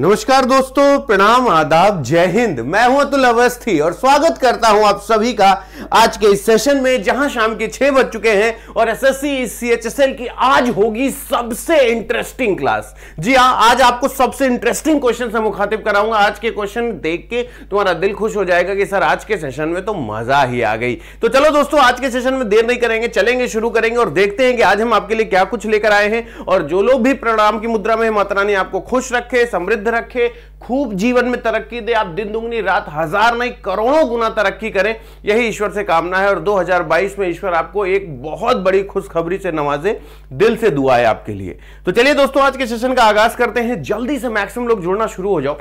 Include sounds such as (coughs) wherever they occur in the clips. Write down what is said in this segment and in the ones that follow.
नमस्कार दोस्तों प्रणाम आदाब जय हिंद मैं हूं अतुल अवस्थी और स्वागत करता हूं आप सभी का आज के इस सेशन में जहां शाम के छह बज चुके हैं और एसएससी सीएचएसएल की आज होगी सबसे इंटरेस्टिंग क्लास जी हां आज आपको सबसे इंटरेस्टिंग क्वेश्चन से मुखातिब कराऊंगा आज के क्वेश्चन देख के तुम्हारा दिल खुश हो जाएगा कि सर आज के सेशन में तो मजा ही आ गई तो चलो दोस्तों आज के सेशन में देर नहीं करेंगे चलेंगे शुरू करेंगे और देखते हैं कि आज हम आपके लिए क्या कुछ लेकर आए हैं और जो लोग भी प्रणाम की मुद्रा में माता रानी आपको खुश रखे समृद्ध समृद्ध रखे खूब जीवन में तरक्की दे आप दिन दुगनी रात हजार नहीं करोड़ों गुना तरक्की करें यही ईश्वर से कामना है और 2022 में ईश्वर आपको एक बहुत बड़ी खुशखबरी से नवाजे दिल से दुआ है आपके लिए तो चलिए दोस्तों आज के सेशन का आगाज करते हैं जल्दी से मैक्सिमम लोग जुड़ना शुरू हो जाओ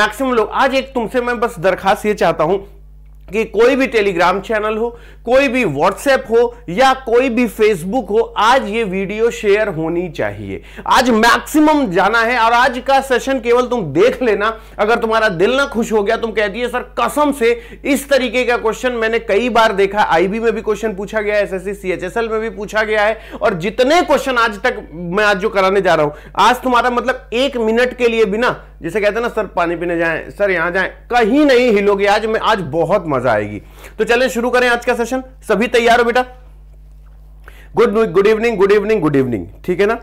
मैक्सिमम लोग आज एक तुमसे मैं बस दरखास्त ये चाहता हूं कि कोई भी टेलीग्राम चैनल हो कोई भी व्हाट्सएप हो या कोई भी फेसबुक हो आज ये वीडियो शेयर होनी चाहिए आज मैक्सिमम जाना है और आज का सेशन केवल तुम देख लेना अगर तुम्हारा दिल ना खुश हो गया तुम कह दिए सर कसम से इस तरीके का क्वेश्चन मैंने कई बार देखा आईबी में भी क्वेश्चन पूछा गया एस एस सीएचएसएल में भी पूछा गया है और जितने क्वेश्चन आज तक मैं आज जो कराने जा रहा हूं आज तुम्हारा मतलब एक मिनट के लिए बिना जिसे कहते हैं ना सर पानी पीने जाए सर यहां जाए कहीं नहीं हिलोगे आज मैं आज बहुत मजा मजा आएगी तो चले शुरू करें आज का सेशन सभी तैयार हो बेटा good good evening good evening good evening ठीक है ना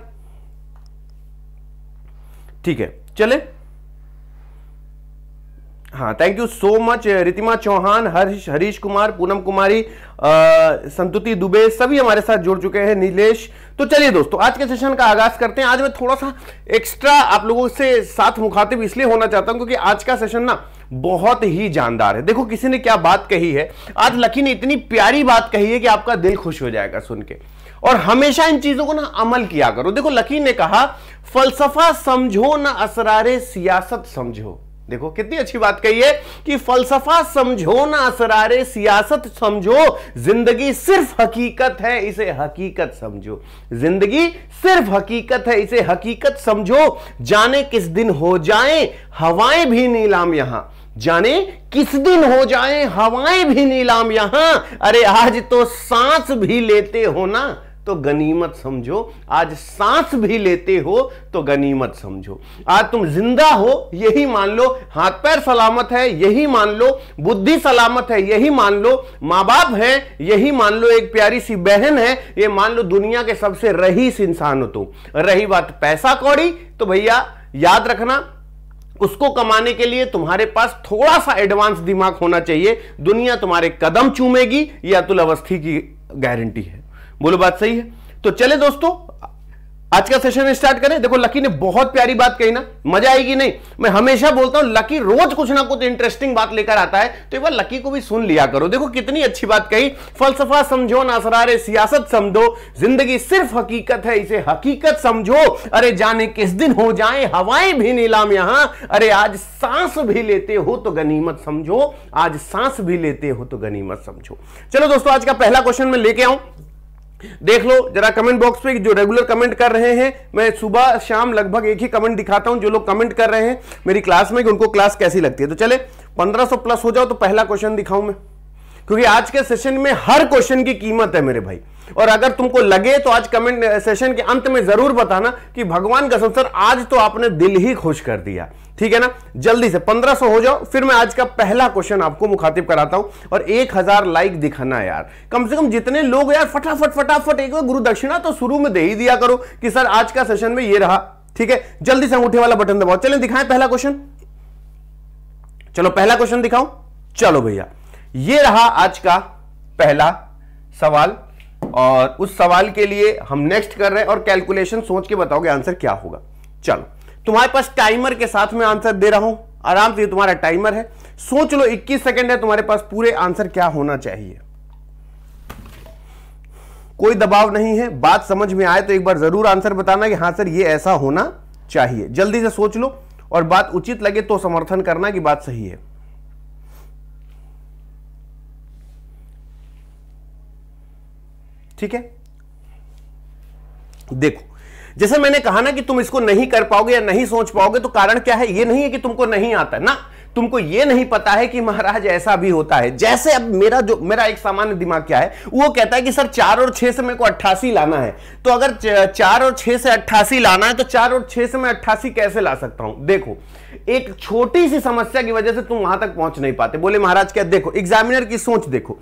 ठीक है चले हाँ thank you so much Ritima Chauhan Harish Harish Kumar Poonam Kumari Santuti Dubey सभी हमारे साथ जुड़ चुके हैं नीलेश तो चलिए दोस्तों आज के सेशन का आगाज करते हैं आज मैं थोड़ा सा एक्स्ट्रा आप लोगों से साथ मुखातिब इसलिए होना चाहता हूं क्योंकि आज का सेशन ना बहुत ही जानदार है देखो किसी ने क्या बात कही है आज लकी ने इतनी प्यारी बात कही है कि आपका दिल खुश हो जाएगा सुन के और हमेशा इन चीजों को ना अमल किया करो देखो लकी ने कहा फलसफा समझो ना असरारे सियासत समझो देखो कितनी अच्छी बात कही है कि फलसफा समझो ना असरारे सियासत समझो जिंदगी सिर्फ हकीकत है इसे हकीकत समझो जिंदगी सिर्फ हकीकत है इसे हकीकत समझो जाने किस दिन हो जाए हवाएं भी नीलाम यहां जाने किस दिन हो जाए हवाएं भी नीलाम यहां अरे आज तो सांस भी लेते हो ना तो गनीमत समझो आज सांस भी लेते हो तो गनीमत समझो आज तुम जिंदा हो यही मान लो हाथ पैर सलामत है यही मान लो बुद्धि सलामत है यही मान लो माँ बाप है यही मान लो एक प्यारी सी बहन है ये मान लो दुनिया के सबसे रहीस इंसान हो तुम रही बात पैसा कौड़ी तो भैया याद रखना उसको कमाने के लिए तुम्हारे पास थोड़ा सा एडवांस दिमाग होना चाहिए दुनिया तुम्हारे कदम चूमेगी यह अतुल अवस्थी की गारंटी है बोलो बात सही है तो चले दोस्तों आज का सेशन स्टार्ट करें देखो लकी ने बहुत प्यारी बात कही ना मजा आएगी नहीं मैं हमेशा बोलता हूं लकी रोज कुछ ना कुछ इंटरेस्टिंग बात लेकर आता है तो एक बार लकी को भी सुन लिया करो देखो कितनी अच्छी बात कही फलसफा समझो ना सियासत समझो जिंदगी सिर्फ हकीकत है इसे हकीकत समझो अरे जाने किस दिन हो जाए हवाएं भी नीलाम यहां अरे आज सांस भी लेते हो तो गनीमत समझो आज सांस भी लेते हो तो गनीमत समझो चलो दोस्तों आज का पहला क्वेश्चन में लेके आऊं देख लो जरा कमेंट बॉक्स पे जो रेगुलर कमेंट कर रहे हैं मैं सुबह शाम लगभग एक ही कमेंट दिखाता हूं जो लोग कमेंट कर रहे हैं मेरी क्लास में कि उनको क्लास कैसी लगती है तो चले 1500 प्लस हो जाओ तो पहला क्वेश्चन दिखाऊं मैं क्योंकि आज के सेशन में हर क्वेश्चन की कीमत है मेरे भाई और अगर तुमको लगे तो आज कमेंट सेशन के अंत में जरूर बताना कि भगवान का संसर आज तो आपने दिल ही खुश कर दिया ठीक है ना जल्दी से 1500 हो जाओ फिर मैं आज का पहला क्वेश्चन आपको मुखातिब कराता हूं और 1000 लाइक दिखाना यार कम से कम जितने लोग यार फटाफट फटाफट एक बार गुरु दक्षिणा तो शुरू में दे ही दिया करो कि सर आज का सेशन में ये रहा ठीक है जल्दी से अंगूठे वाला बटन दबाओ चले दिखाएं पहला क्वेश्चन चलो पहला क्वेश्चन दिखाओ चलो भैया ये रहा आज का पहला सवाल और उस सवाल के लिए हम नेक्स्ट कर रहे हैं और कैलकुलेशन सोच के बताओगे आंसर क्या होगा चलो तुम्हारे पास टाइमर के साथ में आंसर दे रहा हूं आराम से तुम्हारा टाइमर है सोच लो 21 सेकंड है तुम्हारे पास पूरे आंसर क्या होना चाहिए कोई दबाव नहीं है बात समझ में आए तो एक बार जरूर आंसर बताना कि हाँ सर ये ऐसा होना चाहिए जल्दी से सोच लो और बात उचित लगे तो समर्थन करना कि बात सही है ठीक है देखो जैसे मैंने कहा ना कि तुम इसको नहीं कर पाओगे या नहीं सोच पाओगे तो कारण क्या है यह नहीं है कि तुमको नहीं आता ना तुमको यह नहीं पता है कि महाराज ऐसा भी होता है जैसे अब मेरा जो मेरा एक सामान्य दिमाग क्या है वो कहता है कि सर चार और छह से मेरे को अट्ठासी लाना है तो अगर चार और छह से अट्ठासी लाना है तो चार और छह से मैं अट्ठासी कैसे ला सकता हूं देखो एक छोटी सी समस्या की वजह से तुम वहां तक पहुंच नहीं पाते बोले महाराज क्या देखो एग्जामिनर की सोच देखो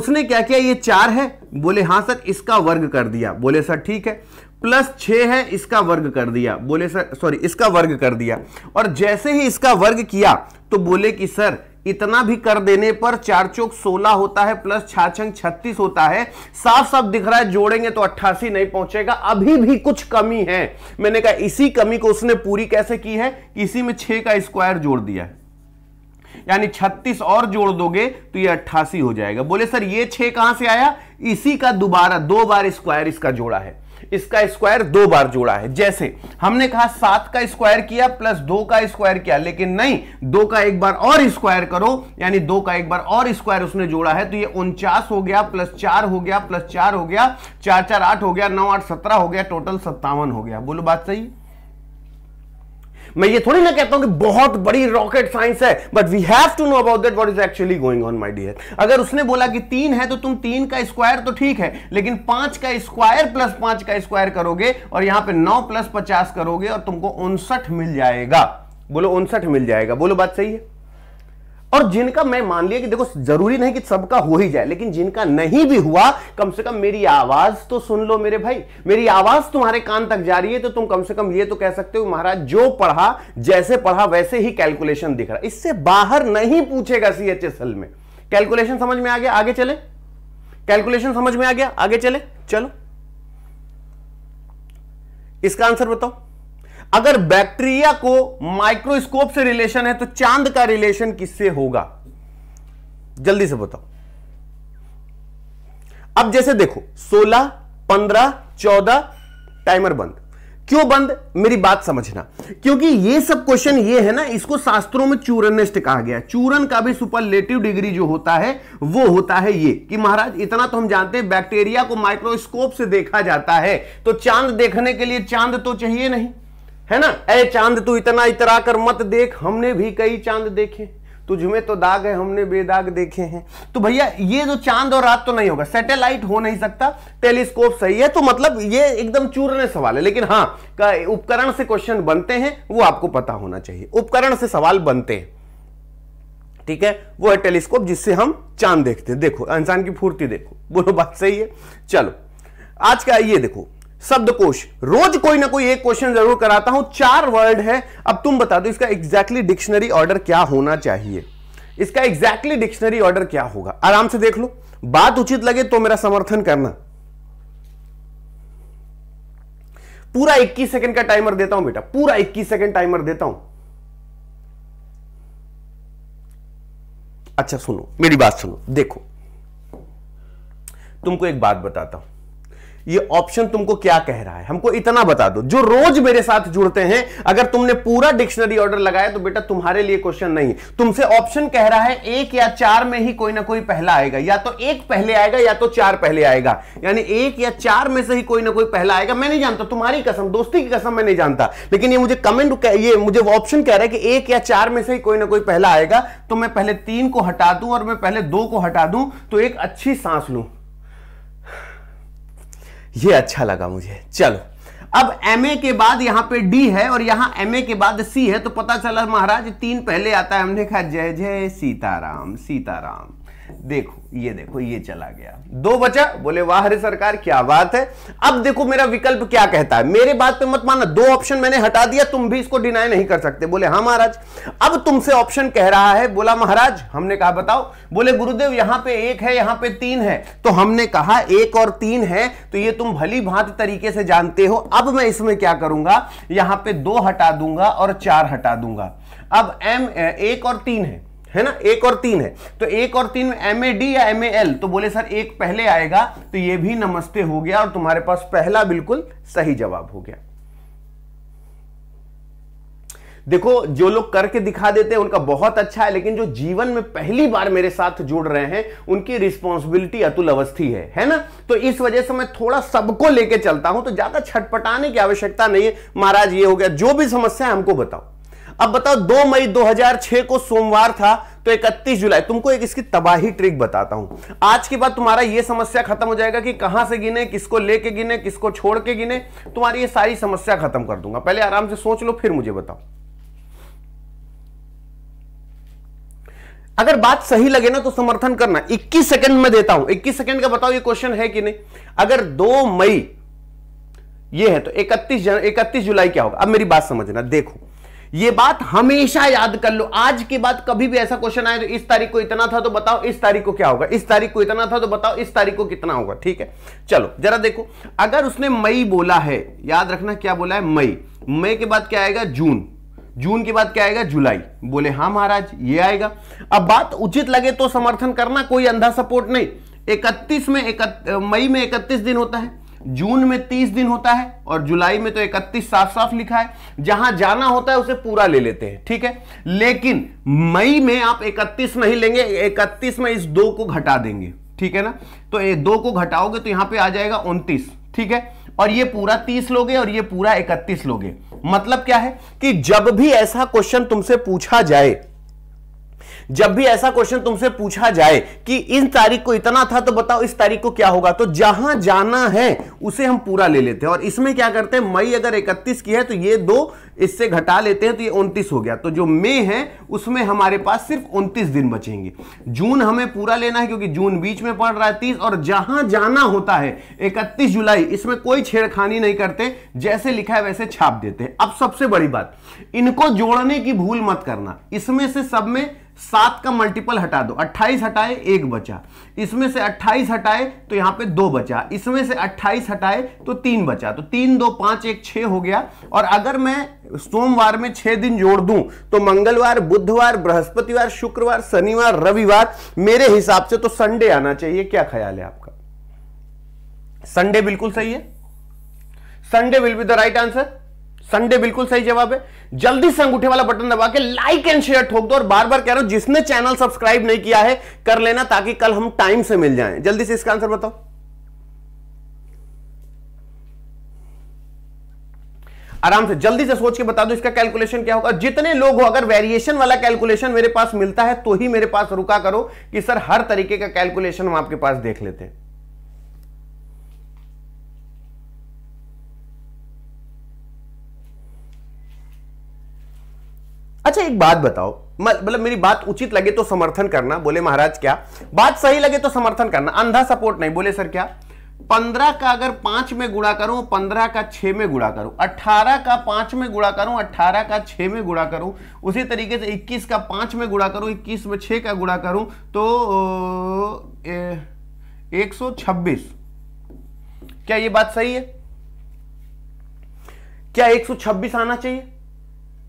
उसने क्या किया ये चार है बोले हाँ सर इसका वर्ग कर दिया बोले सर ठीक है प्लस छ है इसका वर्ग कर दिया बोले सर सॉरी इसका वर्ग कर दिया और जैसे ही इसका वर्ग किया तो बोले कि सर इतना भी कर देने पर चार चौक सोलह होता है प्लस छाछंग छत्तीस होता है साफ साफ दिख रहा है जोड़ेंगे तो अट्ठासी नहीं पहुंचेगा अभी भी कुछ कमी है मैंने कहा इसी कमी को उसने पूरी कैसे की है इसी में छह का स्क्वायर जोड़ दिया है यानी छत्तीस और जोड़ दोगे तो ये अट्ठासी हो जाएगा बोले सर ये छे कहां से आया इसी का दोबारा दो बार स्क्वायर इसका जोड़ा है इसका स्क्वायर दो बार जोड़ा है जैसे हमने कहा सात का स्क्वायर किया प्लस दो का स्क्वायर किया लेकिन नहीं दो का एक बार और स्क्वायर करो यानी दो का एक बार और स्क्वायर उसने जोड़ा है तो ये उनचास हो गया प्लस चार हो गया प्लस चार हो गया चार चार आठ हो गया नौ आठ सत्रह हो गया टोटल सत्तावन हो गया बोलो बात सही मैं ये थोड़ी ना कहता हूं कि बहुत बड़ी रॉकेट साइंस है but we have to know about that what is actually going on my dear अगर उसने बोला कि तीन है तो तुम तीन का स्क्वायर तो ठीक है लेकिन पांच का स्क्वायर प्लस पांच का स्क्वायर करोगे और यहां पे नौ प्लस पचास करोगे और तुमको उनसठ मिल जाएगा बोलो उनसठ मिल जाएगा बोलो बात सही है और जिनका मैं मान लिया कि देखो जरूरी नहीं कि सबका हो ही जाए लेकिन जिनका नहीं भी हुआ कम से कम मेरी आवाज तो सुन लो मेरे भाई मेरी आवाज तुम्हारे कान तक जा रही है तो तुम कम से कम ये तो कह सकते हो महाराज जो पढ़ा जैसे पढ़ा वैसे ही कैलकुलेशन दिख रहा इससे बाहर नहीं पूछेगा सी एच में कैलकुलेशन समझ में आ गया आगे चले कैलकुलेशन समझ में आ गया आगे चले चलो इसका आंसर बताओ अगर बैक्टीरिया को माइक्रोस्कोप से रिलेशन है तो चांद का रिलेशन किससे होगा जल्दी से बताओ अब जैसे देखो 16, 15, 14 टाइमर बंद क्यों बंद मेरी बात समझना क्योंकि ये सब क्वेश्चन ये है ना इसको शास्त्रों में चूरनिस्ट कहा गया चूरन का भी सुपरलेटिव डिग्री जो होता है वो होता है ये कि महाराज इतना तो हम जानते हैं बैक्टीरिया को माइक्रोस्कोप से देखा जाता है तो चांद देखने के लिए चांद तो चाहिए नहीं है ना ए चांद तू इतना इतरा कर मत देख हमने भी कई चांद देखे तुझमें तो दाग है हमने बेदाग देखे हैं तो भैया ये जो चांद और रात तो नहीं होगा सैटेलाइट हो नहीं सकता टेलीस्कोप सही है तो मतलब ये एकदम चूरने सवाल है लेकिन हाँ उपकरण से क्वेश्चन बनते हैं वो आपको पता होना चाहिए उपकरण से सवाल बनते हैं ठीक है वो है टेलीस्कोप जिससे हम चांद देखते हैं देखो इंसान की फूर्ति देखो बोलो बात सही है चलो आज का ये देखो शब्दकोश रोज कोई ना कोई एक क्वेश्चन जरूर कराता हूं चार वर्ड है अब तुम बता दो इसका एग्जैक्टली डिक्शनरी ऑर्डर क्या होना चाहिए इसका एग्जैक्टली डिक्शनरी ऑर्डर क्या होगा आराम से देख लो बात उचित लगे तो मेरा समर्थन करना पूरा 21 सेकंड का टाइमर देता हूं बेटा पूरा 21 सेकंड टाइमर देता हूं अच्छा सुनो मेरी बात सुनो देखो तुमको एक बात बताता हूं ये ऑप्शन तुमको क्या कह रहा है हमको इतना बता दो जो रोज मेरे साथ जुड़ते हैं अगर तुमने पूरा डिक्शनरी ऑर्डर लगाया तो बेटा तुम्हारे लिए क्वेश्चन नहीं तुमसे ऑप्शन कह रहा है एक या चार में ही कोई ना कोई पहला आएगा या तो एक पहले आएगा या तो चार पहले आएगा यानी एक या चार में से ही कोई ना कोई पहला आएगा मैं नहीं जानता तुम्हारी कसम दोस्ती की कसम मैं नहीं जानता लेकिन ये मुझे कमेंट ये मुझे ऑप्शन कह रहा है कि एक या चार में से ही कोई ना कोई पहला आएगा तो मैं पहले तीन को हटा दूं और मैं पहले दो को हटा दूं तो एक अच्छी सांस लूं ये अच्छा लगा मुझे चलो अब एम के बाद यहां पे डी है और यहां एम के बाद सी है तो पता चला महाराज तीन पहले आता है हमने कहा जय जय सीताराम सीताराम देखो ये देखो ये चला गया दो बचा बोले वाह रे सरकार क्या बात है अब देखो मेरा विकल्प क्या कहता है मेरे बात पे मत माना दो ऑप्शन मैंने हटा दिया तुम भी इसको डिनाई नहीं कर सकते बोले हाँ महाराज अब तुमसे ऑप्शन कह रहा है बोला महाराज हमने कहा बताओ बोले गुरुदेव यहां पे एक है यहां पे तीन है तो हमने कहा एक और तीन है तो ये तुम भली भांत तरीके से जानते हो अब मैं इसमें क्या करूंगा यहां पर दो हटा दूंगा और चार हटा दूंगा अब एम एक और तीन है है ना एक और तीन है तो एक और तीन में एम ए डी या एम ए एल तो बोले सर एक पहले आएगा तो ये भी नमस्ते हो गया और तुम्हारे पास पहला बिल्कुल सही जवाब हो गया देखो जो लोग करके दिखा देते हैं उनका बहुत अच्छा है लेकिन जो जीवन में पहली बार मेरे साथ जुड़ रहे हैं उनकी रिस्पॉन्सिबिलिटी अतुल अवस्थी है है ना तो इस वजह से मैं थोड़ा सबको लेके चलता हूं तो ज्यादा छटपटाने की आवश्यकता नहीं है महाराज ये हो गया जो भी समस्या है हमको बताओ अब बताओ 2 मई 2006 को सोमवार था तो 31 जुलाई तुमको एक इसकी तबाही ट्रिक बताता हूं आज के बाद तुम्हारा यह समस्या खत्म हो जाएगा कि कहां से गिने किसको लेके गिने किसको छोड़ के गिने तुम्हारी ये सारी समस्या खत्म कर दूंगा पहले आराम से सोच लो फिर मुझे बताओ अगर बात सही लगे ना तो समर्थन करना 21 सेकंड में देता हूं 21 सेकंड का बताओ ये क्वेश्चन है कि नहीं अगर 2 मई ये है तो 31 जन 31 जुलाई क्या होगा अब मेरी बात समझना देखो ये बात हमेशा याद कर लो आज के बाद कभी भी ऐसा क्वेश्चन आए तो इस तारीख को इतना था तो बताओ इस तारीख को क्या होगा इस तारीख को इतना था तो बताओ इस तारीख को कितना होगा ठीक है चलो जरा देखो अगर उसने मई बोला है याद रखना क्या बोला है मई मई के बाद क्या आएगा जून जून के बाद क्या आएगा जुलाई बोले हाँ महाराज ये आएगा अब बात उचित लगे तो समर्थन करना कोई अंधा सपोर्ट नहीं इकतीस में मई में इकतीस दिन होता है जून में तीस दिन होता है और जुलाई में तो इकतीस साफ साफ लिखा है जहां जाना होता है उसे पूरा ले लेते हैं ठीक है लेकिन मई में आप इकतीस नहीं लेंगे इकतीस में इस दो को घटा देंगे ठीक है ना तो ये दो को घटाओगे तो यहां पे आ जाएगा उनतीस ठीक है और ये पूरा तीस लोगे और ये पूरा इकतीस लोगे मतलब क्या है कि जब भी ऐसा क्वेश्चन तुमसे पूछा जाए जब भी ऐसा क्वेश्चन तुमसे पूछा जाए कि इन तारीख को इतना था तो बताओ इस तारीख को क्या होगा तो जहां जाना है उसे हम पूरा ले लेते हैं और इसमें क्या करते हैं मई अगर इकतीस की है तो ये दो इससे घटा लेते हैं तो ये उनतीस हो गया तो जो मई है उसमें हमारे पास सिर्फ उनतीस दिन बचेंगे जून हमें पूरा लेना है क्योंकि जून बीच में पड़ रहा है तीस और जहां जाना होता है इकतीस जुलाई इसमें कोई छेड़खानी नहीं करते जैसे लिखा है वैसे छाप देते हैं अब सबसे बड़ी बात इनको जोड़ने की भूल मत करना इसमें से सब में सात का मल्टीपल हटा दो अट्ठाईस हटाए एक बचा इसमें से अट्ठाईस हटाए तो यहां पे दो बचा इसमें से अट्ठाईस हटाए तो तीन बचा तो तीन दो पांच एक छः हो गया और अगर मैं सोमवार में छह दिन जोड़ दूं तो मंगलवार बुधवार बृहस्पतिवार शुक्रवार शनिवार रविवार मेरे हिसाब से तो संडे आना चाहिए क्या ख्याल है आपका संडे बिल्कुल सही है Sunday will be the right answer Sunday बिल्कुल सही जवाब है जल्दी से अंगूठे वाला बटन दबा के लाइक एंड शेयर ठोक दो और बार बार कह रहा हूं जिसने चैनल सब्सक्राइब नहीं किया है कर लेना ताकि कल हम टाइम से मिल जाएं जल्दी से इसका आंसर बताओ आराम से जल्दी से सोच के बता दो इसका कैलकुलेशन क्या होगा जितने लोग हो अगर वेरिएशन वाला कैलकुलेशन मेरे पास मिलता है तो ही मेरे पास रुका करो कि सर हर तरीके का कैलकुलेशन हम आपके पास देख लेते हैं अच्छा एक बात बताओ मतलब मेरी बात उचित लगे तो समर्थन करना बोले महाराज क्या बात सही लगे तो समर्थन करना अंधा सपोर्ट नहीं बोले सर क्या पंद्रह का अगर पांच में गुणा करूं पंद्रह का छह में गुणा करूं अट्ठारह का पांच में गुणा करूं अट्ठारह का छह में गुणा करूं उसी तरीके से इक्कीस का पांच में गुणा करूं इक्कीस में छह का गुणा करूं तो एक सौ छब्बीस क्या ये बात सही है क्या एक सौ छब्बीस आना चाहिए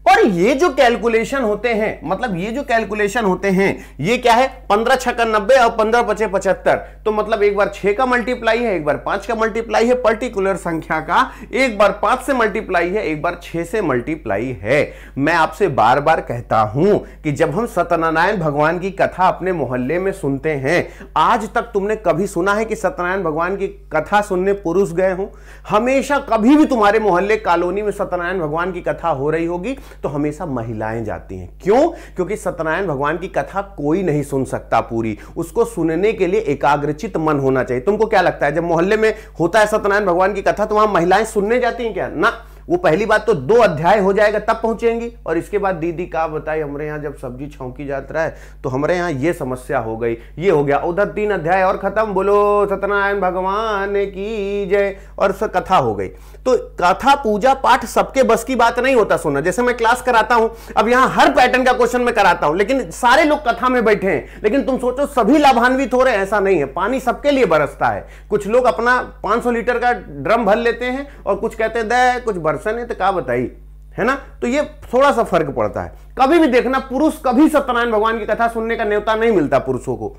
और ये जो कैलकुलेशन होते हैं मतलब ये जो कैलकुलेशन होते हैं ये क्या है पंद्रह छक्का नब्बे और पंद्रह पचे पचहत्तर तो मतलब एक बार छह का मल्टीप्लाई है एक बार पांच का मल्टीप्लाई है पर्टिकुलर संख्या का एक बार पांच से मल्टीप्लाई है एक बार छह से मल्टीप्लाई है मैं आपसे बार बार कहता हूं कि जब हम सत्यनारायण भगवान की कथा अपने मोहल्ले में सुनते हैं आज तक तुमने कभी सुना है कि सत्यनारायण भगवान की कथा सुनने पुरुष गए हों हमेशा कभी भी तुम्हारे मोहल्ले कॉलोनी में सत्यनारायण भगवान की कथा हो रही होगी तो हमेशा महिलाएं जाती हैं क्यों क्योंकि सत्यनारायण भगवान की कथा कोई नहीं सुन सकता पूरी उसको सुनने के लिए एकाग्रचित मन होना चाहिए तुमको क्या लगता है जब मोहल्ले में होता है सत्यनारायण भगवान की कथा तो वहां महिलाएं सुनने जाती हैं क्या ना वो पहली बात तो दो अध्याय हो जाएगा तब पहुंचेंगी और इसके बाद दीदी का बताई हमारे यहाँ जब सब्जी छौंकी जाता है तो हमारे यहाँ ये समस्या हो गई ये हो गया उधर तीन अध्याय और खत्म बोलो सत्यनारायण भगवान की जय और कथा हो गई तो कथा पूजा पाठ सबके बस की बात नहीं होता सोना जैसे मैं क्लास कराता हूं अब यहां हर पैटर्न का क्वेश्चन मैं कराता हूं लेकिन सारे लोग कथा में बैठे हैं लेकिन तुम सोचो सभी लाभान्वित हो रहे हैं ऐसा नहीं है पानी सबके लिए बरसता है कुछ लोग अपना 500 लीटर का ड्रम भर लेते हैं और कुछ कहते हैं दे कुछ पर्सन है तो क्या बताई है ना तो ये थोड़ा सा फर्क पड़ता है कभी भी देखना पुरुष कभी सत्यनारायण भगवान की कथा सुनने का न्योता नहीं मिलता पुरुषों को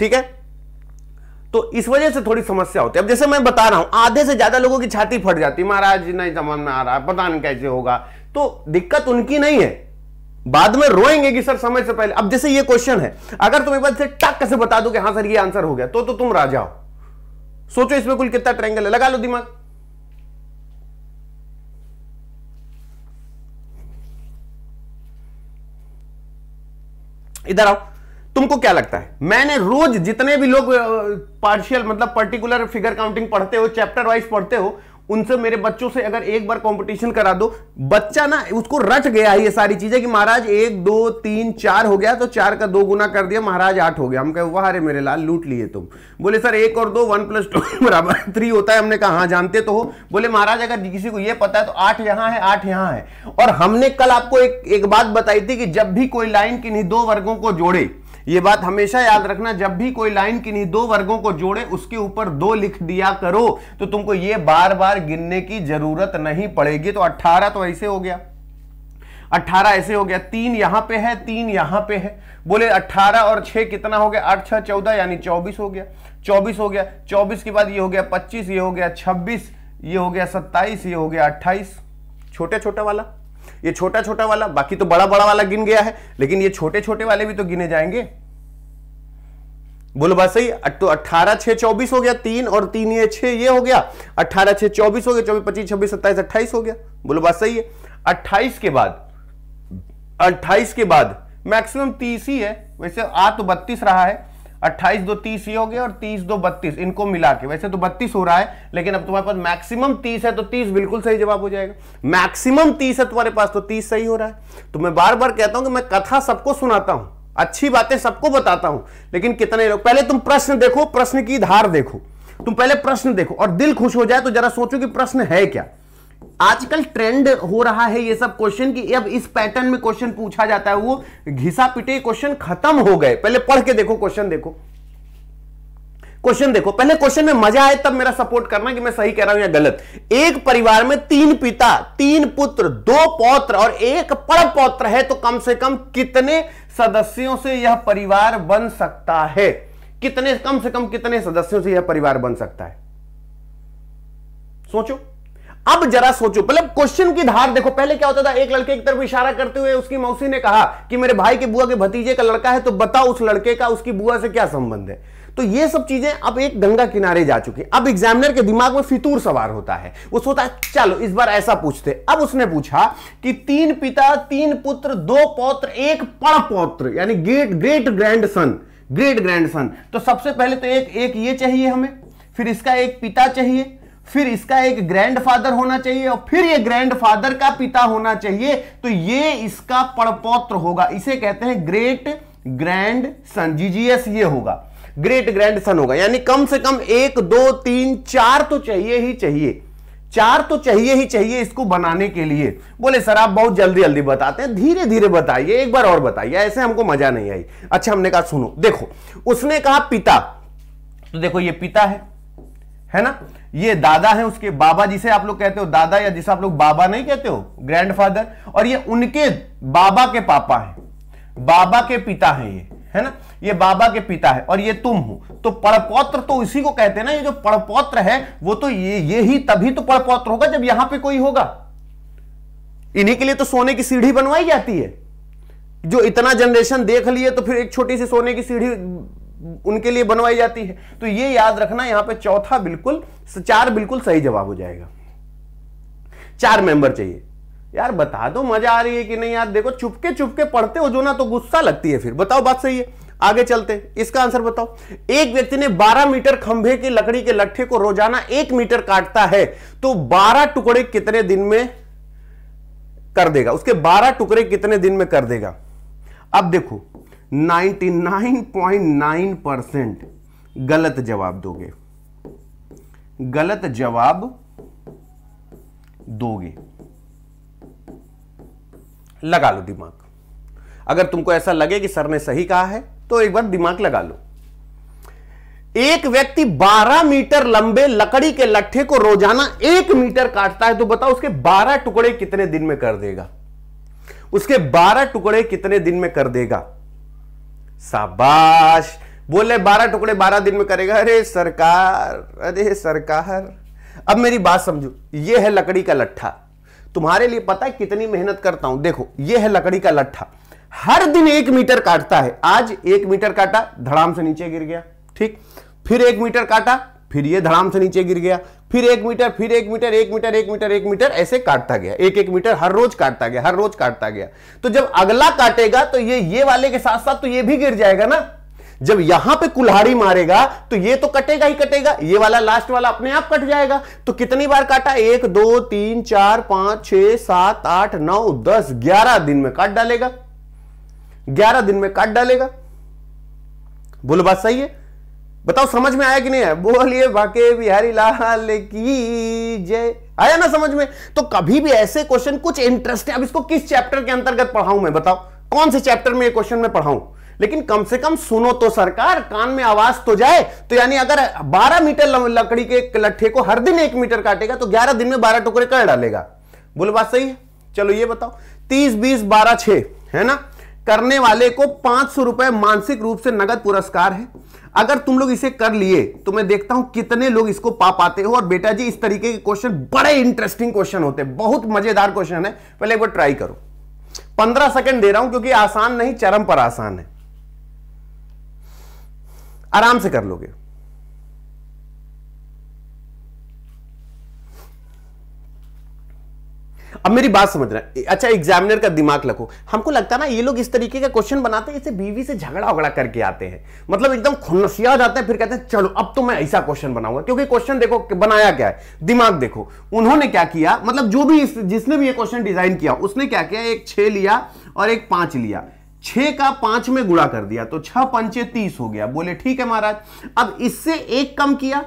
ठीक है तो इस वजह से थोड़ी समस्या होती है अब जैसे मैं बता रहा हूं आधे से ज्यादा लोगों की छाती फट जाती महाराज नहीं समझ में आ रहा पता नहीं कैसे होगा तो दिक्कत उनकी नहीं है बाद में रोएंगे कि सर समय से पहले अब जैसे ये क्वेश्चन है अगर तुम्हें बस टक से बता दो कि हाँ सर ये आंसर हो गया तो, तो तुम राजा हो सोचो इसमें कुल कितना ट्रेंगल है लगा लो दिमाग इधर आओ तुमको क्या लगता है मैंने रोज जितने भी लोग पार्शियल मतलब पर्टिकुलर फिगर काउंटिंग पढ़ते हो चैप्टर वाइज पढ़ते हो उनसे मेरे बच्चों से अगर एक बार कंपटीशन करा दो बच्चा ना उसको रट गया ये सारी चीजें कि महाराज एक दो तीन चार हो गया तो चार का दो गुना कर दिया महाराज आठ हो गया हम कहे वाह अरे मेरे लाल लूट लिए तुम बोले सर एक और दो वन प्लस टू (laughs) बराबर थ्री होता है हमने कहा हाँ जानते तो हो बोले महाराज अगर किसी को यह पता है तो आठ यहां है आठ यहां है और हमने कल आपको एक, एक बात बताई थी कि जब भी कोई लाइन किन्हीं दो वर्गों को जोड़े ये बात हमेशा याद रखना जब भी कोई लाइन किन्हीं दो वर्गों को जोड़े उसके ऊपर दो लिख दिया करो तो तुमको ये बार बार गिनने की जरूरत नहीं पड़ेगी तो अट्ठारह तो ऐसे हो गया अट्ठारह ऐसे हो गया तीन यहां पे है तीन यहां पे है बोले अट्ठारह और छह कितना हो गया आठ छह चौदह यानी चौबीस हो गया चौबीस हो गया चौबीस के बाद ये हो गया पच्चीस ये हो गया छब्बीस ये हो गया सत्ताईस ये हो गया अट्ठाईस छोटे छोटा वाला ये छोटा छोटा वाला बाकी तो बड़ा बड़ा वाला गिन गया है लेकिन ये छोटे छोटे वाले भी तो गिने जाएंगे बोलो बात सही तो अट्ठारह छह चौबीस हो गया तीन और तीन ये छह ये हो गया अट्ठारह छह चौबीस हो गया चौबीस पच्चीस छब्बीस सत्ताईस अट्ठाईस हो गया बोलो बात सही है अट्ठाईस के बाद अट्ठाईस के बाद मैक्सिमम तीस ही है वैसे आ तो बत्तीस रहा है अट्ठाईस दो तीस ये हो गया और तीस दो बत्तीस इनको मिला के वैसे तो बत्तीस हो रहा है लेकिन अब तुम्हारे पास मैक्सिमम तीस है तो तीस बिल्कुल सही जवाब हो जाएगा मैक्सिमम तीस है तुम्हारे पास तो तीस सही हो रहा है तो मैं बार बार कहता हूं कि मैं कथा सबको सुनाता हूं अच्छी बातें सबको बताता हूं लेकिन कितने लोग पहले तुम प्रश्न देखो प्रश्न की धार देखो तुम पहले प्रश्न देखो और दिल खुश हो जाए तो जरा सोचो कि प्रश्न है क्या आजकल ट्रेंड हो रहा है ये सब क्वेश्चन कि अब इस पैटर्न में क्वेश्चन पूछा जाता है वो घिसा पिटे क्वेश्चन खत्म हो गए पहले पढ़ के देखो क्वेश्चन देखो क्वेश्चन देखो पहले क्वेश्चन में मजा आए तब मेरा सपोर्ट करना कि मैं सही कह रहा हूं या गलत एक परिवार में तीन पिता तीन पुत्र दो पौत्र और एक पर पौत्र है तो कम से कम कितने सदस्यों से यह परिवार बन सकता है कितने कम से कम कितने सदस्यों से यह परिवार बन सकता है सोचो अब जरा सोचो मतलब क्वेश्चन की धार देखो पहले क्या होता था एक लड़के की तरफ इशारा करते हुए उसकी मौसी ने कहा कि मेरे भाई के बुआ के भतीजे का लड़का है तो बताओ उस लड़के का उसकी बुआ से क्या संबंध है तो ये सब चीजें अब एक गंगा किनारे जा चुकी अब एग्जामिनर के दिमाग में फितूर सवार होता है वो सोचता है चलो इस बार ऐसा पूछते अब उसने पूछा कि तीन पिता तीन पुत्र दो पौत्र एक पड़ पौत्र यानी great great grand son great grand son तो सबसे पहले तो एक एक ये चाहिए हमें फिर इसका एक पिता चाहिए फिर इसका एक ग्रैंडफादर होना चाहिए और फिर ये ग्रैंडफादर का पिता होना चाहिए तो ये इसका पड़पौत्र होगा इसे कहते हैं ग्रेट ग्रैंड सन जीजीएस ये होगा ग्रेट ग्रैंड सन होगा यानी कम से कम एक दो तीन चार तो चाहिए ही चाहिए चार तो चाहिए ही चाहिए इसको बनाने के लिए बोले सर आप बहुत जल्दी जल्दी बताते हैं धीरे धीरे बताइए एक बार और बताइए ऐसे हमको मजा नहीं आई अच्छा हमने कहा सुनो देखो उसने कहा पिता तो देखो ये पिता है है ना ये दादा है उसके बाबा जिसे आप लोग कहते हो दादा या जिसे आप लोग बाबा नहीं कहते हो ग्रैंडफादर और ये उनके बाबा के पापा है बाबा के पिता हैं ये है ना ये बाबा के पिता है और ये तुम हो तो पड़पौत्र तो इसी को कहते हैं ना ये जो पड़पौत्र है वो तो ये ये ही तभी तो पड़पौत्र होगा जब यहां पे कोई होगा इन्हीं के लिए तो सोने की सीढ़ी बनवाई जाती है जो इतना जनरेशन देख लिए तो फिर एक छोटी सी सोने की सीढ़ी उनके लिए बनवाई जाती है तो ये याद रखना यहां पे चौथा बिल्कुल चार बिल्कुल सही जवाब हो जाएगा चार मेंबर चाहिए यार बता दो मजा आ रही है कि नहीं यार देखो चुपके चुपके पढ़ते हो जो ना तो गुस्सा लगती है फिर बताओ बात सही है आगे चलते इसका आंसर बताओ एक व्यक्ति ने 12 मीटर खंभे की लकड़ी के लट्ठे को रोजाना एक मीटर काटता है तो 12 टुकड़े कितने दिन में कर देगा उसके 12 टुकड़े कितने दिन में कर देगा अब देखो 99.9 परसेंट गलत जवाब दोगे गलत जवाब दोगे लगा लो दिमाग अगर तुमको ऐसा लगे कि सर ने सही कहा है तो एक बार दिमाग लगा लो एक व्यक्ति 12 मीटर लंबे लकड़ी के लट्ठे को रोजाना एक मीटर काटता है तो बताओ उसके 12 टुकड़े कितने दिन में कर देगा उसके 12 टुकड़े कितने दिन में कर देगा शाबाश बोले बारह टुकड़े बारह दिन में करेगा अरे सरकार अरे सरकार अब मेरी बात समझो ये है लकड़ी का लट्ठा तुम्हारे लिए पता है कितनी मेहनत करता हूं देखो ये है लकड़ी का लट्ठा हर दिन एक मीटर काटता है आज एक मीटर काटा धड़ाम से नीचे गिर गया ठीक फिर एक मीटर काटा फिर ये धड़ाम से नीचे गिर गया फिर एक मीटर फिर एक मीटर एक मीटर एक मीटर एक मीटर ऐसे काटता गया एक एक मीटर हर रोज काटता गया हर रोज काटता गया तो जब अगला काटेगा तो ये ये वाले के साथ साथ तो ये भी गिर जाएगा ना जब यहां पे कुल्हाड़ी मारेगा तो ये तो कटेगा ही कटेगा ये वाला लास्ट वाला अपने आप कट जाएगा तो कितनी बार काटा एक दो तीन चार पांच छह सात आठ नौ दस ग्यारह दिन में काट डालेगा ग्यारह दिन में काट डालेगा बोलो बात सही है बताओ समझ में आया कि नहीं है बोलिए बाके बिहारी लाल की जय आया ना समझ में तो कभी भी ऐसे क्वेश्चन कुछ इंटरेस्ट है अब इसको किस चैप्टर के अंतर्गत पढ़ाऊं मैं बताओ कौन से चैप्टर में ये क्वेश्चन में पढ़ाऊं लेकिन कम से कम सुनो तो सरकार कान में आवाज तो जाए तो यानी अगर 12 मीटर लकड़ी के लट्ठे को हर दिन एक मीटर काटेगा तो 11 दिन में 12 टुकड़े कर डालेगा बोले बात सही है चलो ये बताओ 30 20 12 6 है ना करने वाले को पांच सौ रुपए मानसिक रूप से नगद पुरस्कार है अगर तुम लोग इसे कर लिए तो मैं देखता हूं कितने लोग इसको पा पाते हो और बेटा जी इस तरीके के क्वेश्चन बड़े इंटरेस्टिंग क्वेश्चन होते हैं बहुत मजेदार क्वेश्चन है पहले एक बार ट्राई करो पंद्रह सेकंड दे रहा हूं क्योंकि आसान नहीं चरम पर आसान है आराम से कर लोगे अब मेरी बात समझ रहे अच्छा एग्जामिनर का दिमाग लगो हमको लगता है ना ये लोग इस तरीके का क्वेश्चन बनाते हैं इसे बीवी से झगड़ा उगड़ा करके आते हैं मतलब एकदम खुनसिया जाता है फिर कहते हैं चलो अब तो मैं ऐसा क्वेश्चन बनाऊंगा क्योंकि क्वेश्चन देखो बनाया क्या है दिमाग देखो उन्होंने क्या किया मतलब जो भी जिसने भी ये क्वेश्चन डिजाइन किया उसने क्या किया एक छह लिया और एक पांच लिया छ का पांच में गुड़ा कर दिया तो छह पंचे तीस हो गया बोले ठीक है महाराज अब इससे एक कम किया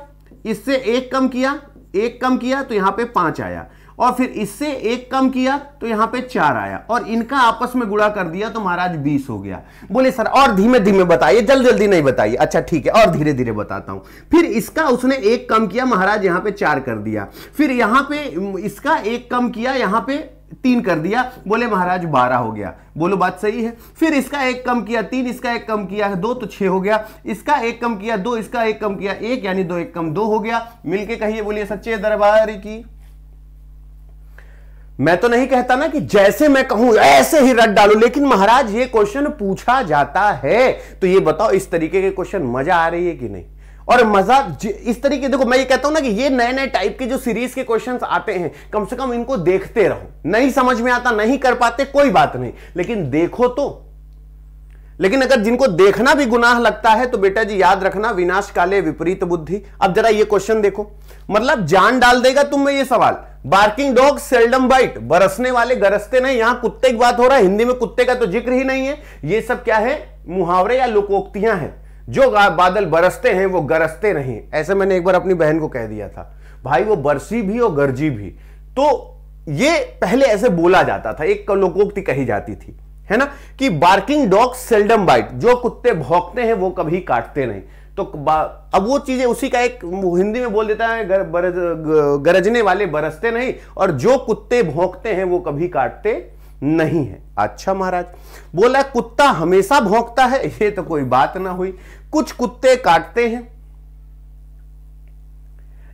इससे एक कम किया एक कम किया तो यहां पे पांच आया और फिर इससे एक कम किया तो यहां पे चार आया और इनका आपस में गुड़ा कर दिया तो महाराज बीस हो गया बोले सर और धीमे धीमे बताइए जल्दी जल्दी नहीं बताइए अच्छा ठीक है और धीरे धीरे बताता हूं फिर इसका उसने एक कम किया महाराज यहां पे चार कर दिया फिर यहां पे इसका एक कम किया यहां पे तीन कर दिया बोले महाराज बारह हो गया बोलो बात सही है फिर इसका एक कम किया तीन इसका एक कम किया दो तो छह हो गया इसका एक कम किया दो इसका एक कम किया एक यानी दो एक कम दो हो गया मिलके कहिए बोलिए सच्चे दरबार की मैं तो नहीं कहता ना कि जैसे मैं कहूं ऐसे ही रट डालू लेकिन महाराज ये क्वेश्चन पूछा जाता है तो ये बताओ इस तरीके के क्वेश्चन मजा आ रही है कि नहीं और मजा इस तरीके देखो मैं ये कहता हूं ना कि ये नए नए टाइप के जो सीरीज के क्वेश्चन आते हैं कम से कम इनको देखते रहो नहीं समझ में आता नहीं कर पाते कोई बात नहीं लेकिन देखो तो लेकिन अगर जिनको देखना भी गुनाह लगता है तो बेटा जी याद रखना विनाश काले विपरीत बुद्धि अब जरा ये क्वेश्चन देखो मतलब जान डाल देगा तुम में ये सवाल बार्किंग डॉग सेल्डम बाइट बरसने वाले गरजते नहीं यहां कुत्ते की बात हो रहा है हिंदी में कुत्ते का तो जिक्र ही नहीं है ये सब क्या है मुहावरे या लोकोक्तियां हैं जो बादल बरसते हैं वो गरजते नहीं ऐसे मैंने एक बार अपनी बहन को कह दिया था भाई वो बरसी भी और गरजी भी तो ये पहले ऐसे बोला जाता था एक लोकोक्ति कही जाती थी है ना कि बार्किंग डॉग सेल्डम बाइट जो कुत्ते भौंकते हैं वो कभी काटते नहीं तो अब वो चीजें उसी का एक हिंदी में बोल देता है गर, गरजने वाले बरसते नहीं और जो कुत्ते भोंकते हैं वो कभी काटते नहीं है अच्छा महाराज बोला कुत्ता हमेशा भोंकता है ये तो कोई बात ना हुई कुछ कुत्ते काटते हैं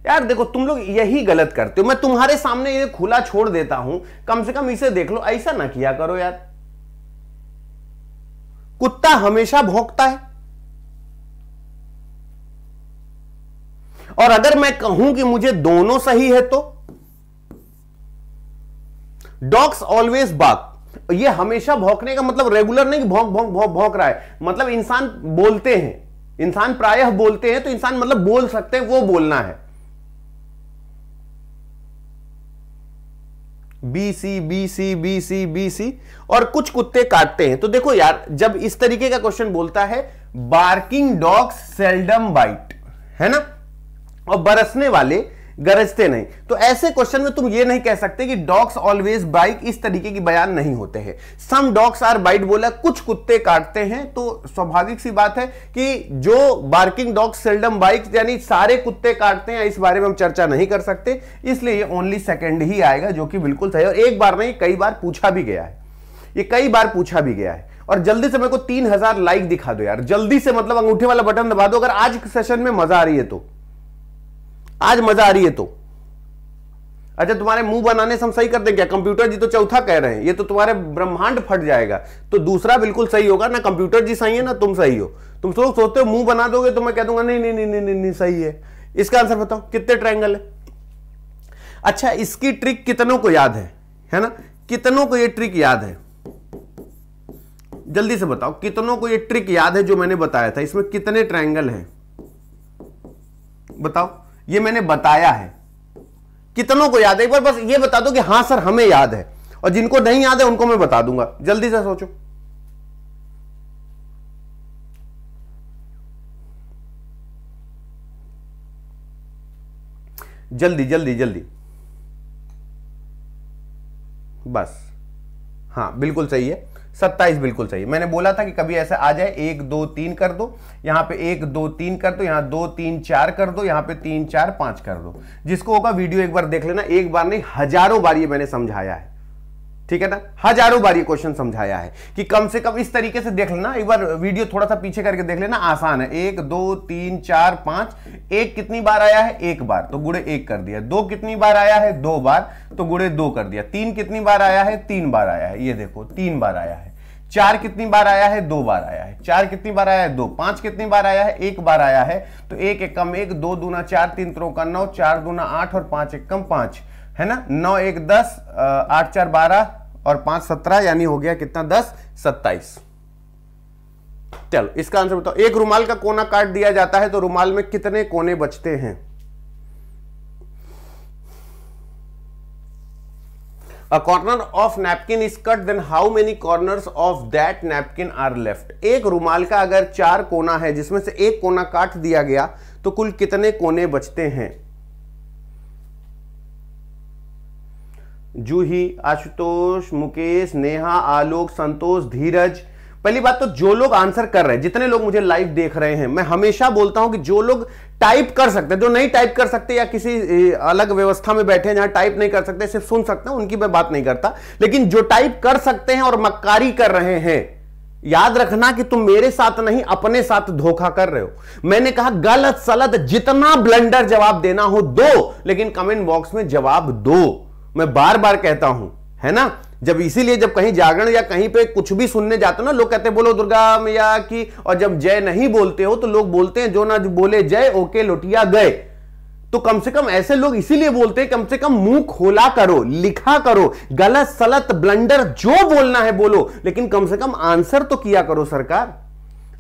यार देखो तुम लोग यही गलत करते हो मैं तुम्हारे सामने ये खुला छोड़ देता हूं कम से कम इसे देख लो ऐसा ना किया करो यार कुत्ता हमेशा भोंकता है और अगर मैं कहूं कि मुझे दोनों सही है तो डॉग्स ऑलवेज बाग ये हमेशा भौंकने का मतलब रेगुलर नहीं भौंक भौंक भौंक भौंक रहा है मतलब इंसान बोलते हैं इंसान प्रायः बोलते हैं तो इंसान मतलब बोल सकते हैं वो बोलना है B C B C B C B C और कुछ कुत्ते काटते हैं तो देखो यार जब इस तरीके का क्वेश्चन बोलता है बार्किंग डॉग्स सेल्डम बाइट है ना और बरसने वाले गरजते नहीं तो ऐसे क्वेश्चन में तुम ये नहीं कह सकते कि डॉग्स ऑलवेज बाइट इस तरीके की बयान नहीं होते हैं सम डॉग्स आर बाइट बोला कुछ कुत्ते काटते हैं तो स्वाभाविक सी बात है कि जो बार्किंग डॉग्स सेल्डम बाइक यानी सारे कुत्ते काटते हैं इस बारे में हम चर्चा नहीं कर सकते इसलिए ये ओनली सेकेंड ही आएगा जो कि बिल्कुल सही और एक बार नहीं कई बार पूछा भी गया है ये कई बार पूछा भी गया है और जल्दी से मेरे को तीन हजार लाइक दिखा दो यार जल्दी से मतलब अंगूठे वाला बटन दबा दो अगर आज सेशन में मजा आ रही है तो आज मजा आ रही है तो अच्छा तुम्हारे मुंह बनाने से हम सही कर दें क्या कंप्यूटर जी तो चौथा कह रहे हैं ये तो तुम्हारे ब्रह्मांड फट जाएगा तो दूसरा बिल्कुल सही होगा ना कंप्यूटर जी सही है ना तुम सही हो तुम सोच सोचते हो मुंह बना दोगे तो मैं कह दूंगा नहीं नहीं नहीं नहीं नहीं, नहीं सही है इसका आंसर बताओ कितने ट्रायंगल है अच्छा इसकी ट्रिक कितनों को याद है है ना कितनों को ये ट्रिक याद है जल्दी से बताओ कितनों को ये ट्रिक याद है जो मैंने बताया था इसमें कितने ट्रायंगल हैं बताओ ये मैंने बताया है कितनों को याद है एक बार बस ये बता दो कि हां सर हमें याद है और जिनको नहीं याद है उनको मैं बता दूंगा जल्दी से सोचो जल्दी जल्दी जल्दी बस हां बिल्कुल सही है सत्ताईस बिल्कुल सही मैंने बोला था कि कभी ऐसा आ जाए एक दो तीन कर दो यहाँ पे एक दो तीन कर दो यहाँ दो तीन चार कर दो यहाँ पे तीन चार पांच कर दो जिसको होगा वीडियो एक बार देख लेना एक बार नहीं हजारों बार ये मैंने समझाया है ठीक है ना हजारों बार ये क्वेश्चन समझाया है कि कम से कम इस तरीके से देख लेना एक बार वीडियो थोड़ा सा पीछे करके देख लेना आसान है एक दो तीन चार पांच एक कितनी बार आया है एक बार तो गुड़े एक कर दिया दो कितनी बार आया है दो बार तो गुड़े दो कर दिया तीन कितनी बार आया है तीन बार आया है ये देखो तीन बार आया है चार कितनी बार आया है दो बार आया है चार कितनी बार आया है दो पांच कितनी बार आया है एक बार आया है तो एक एक कम एक दो दूना चार तीन त्रो का नौ चार दूना आठ और पांच एक कम पांच है ना नौ एक दस आठ चार बारह और पांच सत्रह यानी हो गया कितना दस सत्ताईस चलो इसका आंसर बताओ एक रुमाल का कोना काट दिया जाता है तो रुमाल में कितने कोने बचते हैं a corner of napkin is cut then how many corner of that napkin are left एक रुमाल का अगर चार कोना है जिसमें से एक कोना काट दिया गया तो कुल कितने कोने बचते हैं जूही आशुतोष मुकेश नेहा आलोक संतोष धीरज पहली बात तो जो लोग आंसर कर रहे हैं जितने लोग मुझे लाइव देख रहे हैं मैं हमेशा बोलता हूं कि जो लोग टाइप कर सकते हैं जो नहीं टाइप कर सकते या किसी अलग व्यवस्था में बैठे हैं जहां टाइप नहीं कर सकते सिर्फ सुन सकते हैं उनकी मैं बात नहीं करता लेकिन जो टाइप कर सकते हैं और मक्कारी कर रहे हैं याद रखना कि तुम मेरे साथ नहीं अपने साथ धोखा कर रहे हो मैंने कहा गलत सलत जितना ब्लेंडर जवाब देना हो दो लेकिन कमेंट बॉक्स में जवाब दो मैं बार बार कहता हूं है ना जब इसीलिए जब कहीं जागरण या कहीं पे कुछ भी सुनने जाते हो ना लोग कहते हैं बोलो दुर्गा मैया की और जब जय नहीं बोलते हो तो लोग बोलते हैं जो ना जो बोले जय ओके लोटिया गए तो कम से कम ऐसे लोग इसीलिए बोलते हैं कम से कम मुंह खोला करो लिखा करो गलत सलत ब्लंडर जो बोलना है बोलो लेकिन कम से कम आंसर तो किया करो सरकार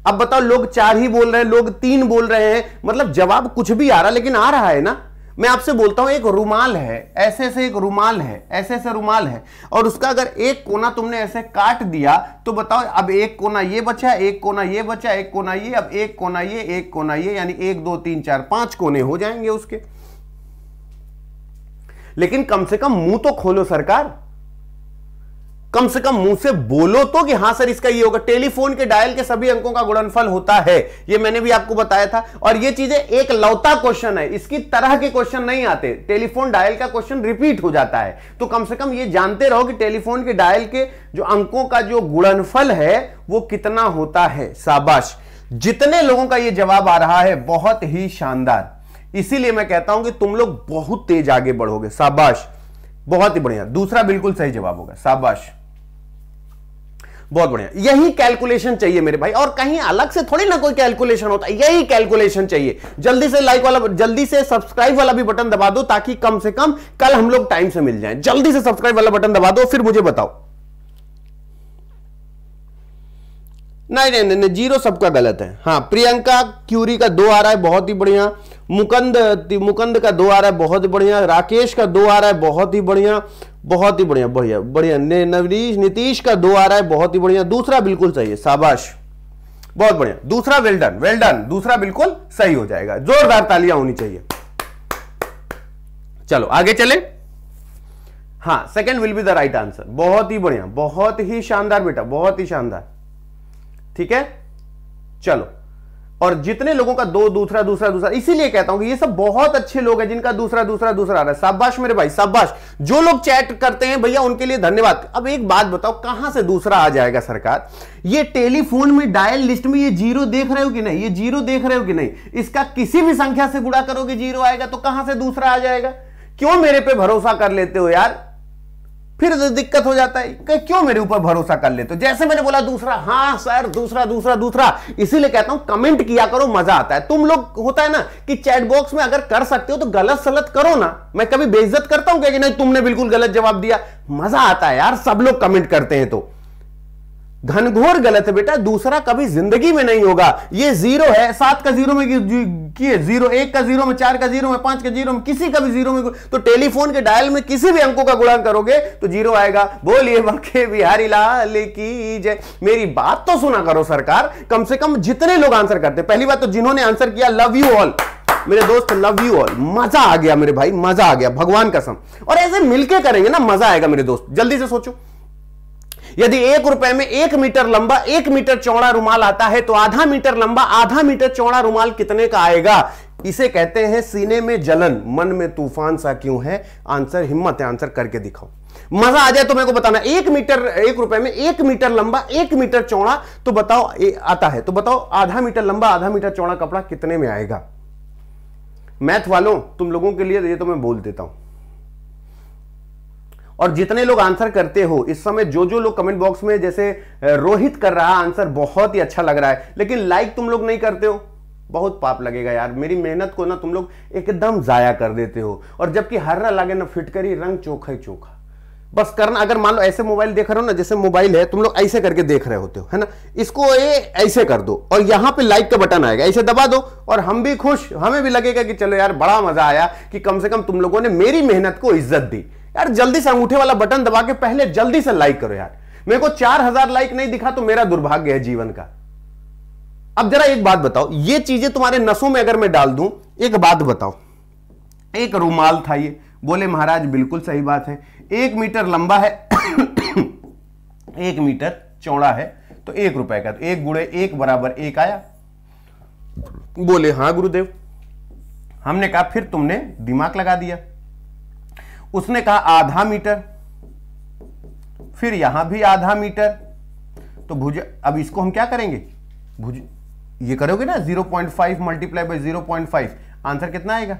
अब बताओ लोग चार ही बोल रहे हैं लोग तीन बोल रहे हैं मतलब जवाब कुछ भी आ रहा लेकिन आ रहा है ना मैं आपसे बोलता हूं एक रुमाल है ऐसे ऐसे एक रुमाल है ऐसे ऐसे रुमाल है और उसका अगर एक कोना तुमने ऐसे काट दिया तो बताओ अब एक कोना ये बचा एक कोना ये बचा एक कोना ये अब एक कोना ये एक कोना ये यानी एक दो तीन चार पांच कोने हो जाएंगे उसके लेकिन कम से कम मुंह तो खोलो सरकार कम से कम मुंह से बोलो तो कि हाँ सर इसका ये होगा टेलीफोन के डायल के सभी अंकों का गुणनफल होता है ये मैंने भी आपको बताया था और ये चीजें एक लौता क्वेश्चन है इसकी तरह के क्वेश्चन नहीं आते टेलीफोन डायल का क्वेश्चन रिपीट हो जाता है तो कम से कम ये जानते रहो कि टेलीफोन के डायल के जो अंकों का जो गुणनफल है वो कितना होता है शाबाश जितने लोगों का ये जवाब आ रहा है बहुत ही शानदार इसीलिए मैं कहता हूं कि तुम लोग बहुत तेज आगे बढ़ोगे शाबाश बहुत ही बढ़िया दूसरा बिल्कुल सही जवाब होगा शाबाश बहुत बढ़िया यही कैलकुलेशन चाहिए मेरे भाई और कहीं अलग से थोड़ी ना कोई कैलकुलेशन होता है यही कैलकुलेशन चाहिए जल्दी से लाइक वाला जल्दी से सब्सक्राइब वाला भी बटन दबा दो ताकि कम से कम कल हम लोग टाइम से मिल जाए जल्दी से सब्सक्राइब वाला बटन दबा दो फिर मुझे बताओ नहीं नहीं नहीं जीरो सबका गलत है हाँ प्रियंका क्यूरी का दो आ रहा है बहुत ही बढ़िया मुकंद मुकंद का दो आ रहा है बहुत ही बढ़िया राकेश का दो आ रहा है बहुत ही बढ़िया बहुत ही बढ़िया बढ़िया बढ़िया नवनीश नीतीश का दो आ रहा है बहुत ही बढ़िया दूसरा बिल्कुल सही है शाबाश बहुत बढ़िया दूसरा वेल डन वेल डन दूसरा बिल्कुल सही हो जाएगा जोरदार तालियां होनी चाहिए चलो आगे चले हाँ second will be the right answer बहुत ही बढ़िया बहुत ही शानदार बेटा बहुत ही शानदार ठीक है चलो और जितने लोगों का दो दूसरा दूसरा दूसरा इसीलिए कहता हूं कि ये सब बहुत अच्छे लोग हैं जिनका दूसरा दूसरा दूसरा आ रहा है शाबाश मेरे भाई शाबाश जो लोग चैट करते हैं भैया उनके लिए धन्यवाद अब एक बात बताओ कहां से दूसरा आ जाएगा सरकार ये टेलीफोन में डायल लिस्ट में ये जीरो देख रहे हो कि नहीं ये जीरो देख रहे हो कि नहीं इसका किसी भी संख्या से गुड़ा करोगे जीरो आएगा तो कहां से दूसरा आ जाएगा क्यों मेरे पे भरोसा कर लेते हो यार फिर तो दिक्कत हो जाता है कि क्यों मेरे ऊपर भरोसा कर लेते तो जैसे मैंने बोला दूसरा हाँ सर दूसरा दूसरा दूसरा इसीलिए कहता हूं कमेंट किया करो मजा आता है तुम लोग होता है ना कि चैट बॉक्स में अगर कर सकते हो तो गलत सलत करो ना मैं कभी बेइज्जत करता हूं क्या कि नहीं तुमने बिल्कुल गलत जवाब दिया मजा आता है यार सब लोग कमेंट करते हैं तो घनघोर गलत है बेटा दूसरा कभी जिंदगी में नहीं होगा ये जीरो है सात का जीरो में किए जीरो एक का जीरो में चार का जीरो में पांच का जीरो में किसी का भी जीरो में तो टेलीफोन के डायल में किसी भी अंकों का गुणांक करोगे तो जीरो आएगा बोलिए बाके बिहारी लाल की जय मेरी बात तो सुना करो सरकार कम से कम जितने लोग आंसर करते पहली बात तो जिन्होंने आंसर किया लव यू ऑल मेरे दोस्त लव यू ऑल मजा आ गया मेरे भाई मजा आ गया भगवान कसम और ऐसे मिलके करेंगे ना मजा आएगा मेरे दोस्त जल्दी से सोचो यदि एक रुपए में एक मीटर लंबा एक मीटर चौड़ा रुमाल आता है तो आधा मीटर लंबा आधा मीटर चौड़ा रुमाल कितने का आएगा इसे कहते हैं सीने में जलन मन में तूफान सा क्यों है आंसर हिम्मत है आंसर करके दिखाओ मजा आ जाए तो मेरे को बताना एक मीटर एक रुपए में एक मीटर लंबा एक मीटर चौड़ा तो बताओ ए, आता है तो बताओ आधा मीटर लंबा आधा मीटर चौड़ा कपड़ा कितने में आएगा मैथ वालों तुम लोगों के लिए ये तो मैं बोल देता हूं और जितने लोग आंसर करते हो इस समय जो जो लोग कमेंट बॉक्स में जैसे रोहित कर रहा आंसर बहुत ही अच्छा लग रहा है लेकिन लाइक तुम लोग नहीं करते हो बहुत पाप लगेगा यार मेरी मेहनत को ना तुम लोग एकदम जाया कर देते हो और जबकि हर ना लगे ना फिटकरी रंग चोखा ही चोखा बस करना अगर मान लो ऐसे मोबाइल देख रहे हो ना जैसे मोबाइल है तुम लोग ऐसे करके देख रहे होते हो है ना इसको ये ऐसे कर दो और यहाँ पे लाइक का बटन आएगा ऐसे दबा दो और हम भी खुश हमें भी लगेगा कि चलो यार बड़ा मजा आया कि कम से कम तुम लोगों ने मेरी मेहनत को इज्जत दी यार जल्दी से अंगूठे वाला बटन दबा के पहले जल्दी से लाइक करो यार मेरे को चार हजार लाइक नहीं दिखा तो मेरा दुर्भाग्य है जीवन का अब जरा एक बात बताओ ये चीजें तुम्हारे नसों में अगर मैं डाल दूं एक बात बताओ एक रुमाल था ये बोले महाराज बिल्कुल सही बात है एक मीटर लंबा है (coughs) एक मीटर चौड़ा है तो एक रुपए का तो एक गुड़े एक बराबर एक आया बोले हां गुरुदेव हमने कहा फिर तुमने दिमाग लगा दिया उसने कहा आधा मीटर फिर यहां भी आधा मीटर तो भुज अब इसको हम क्या करेंगे भुज ये करोगे ना 0.5 point five multiply by zero answer कितना आएगा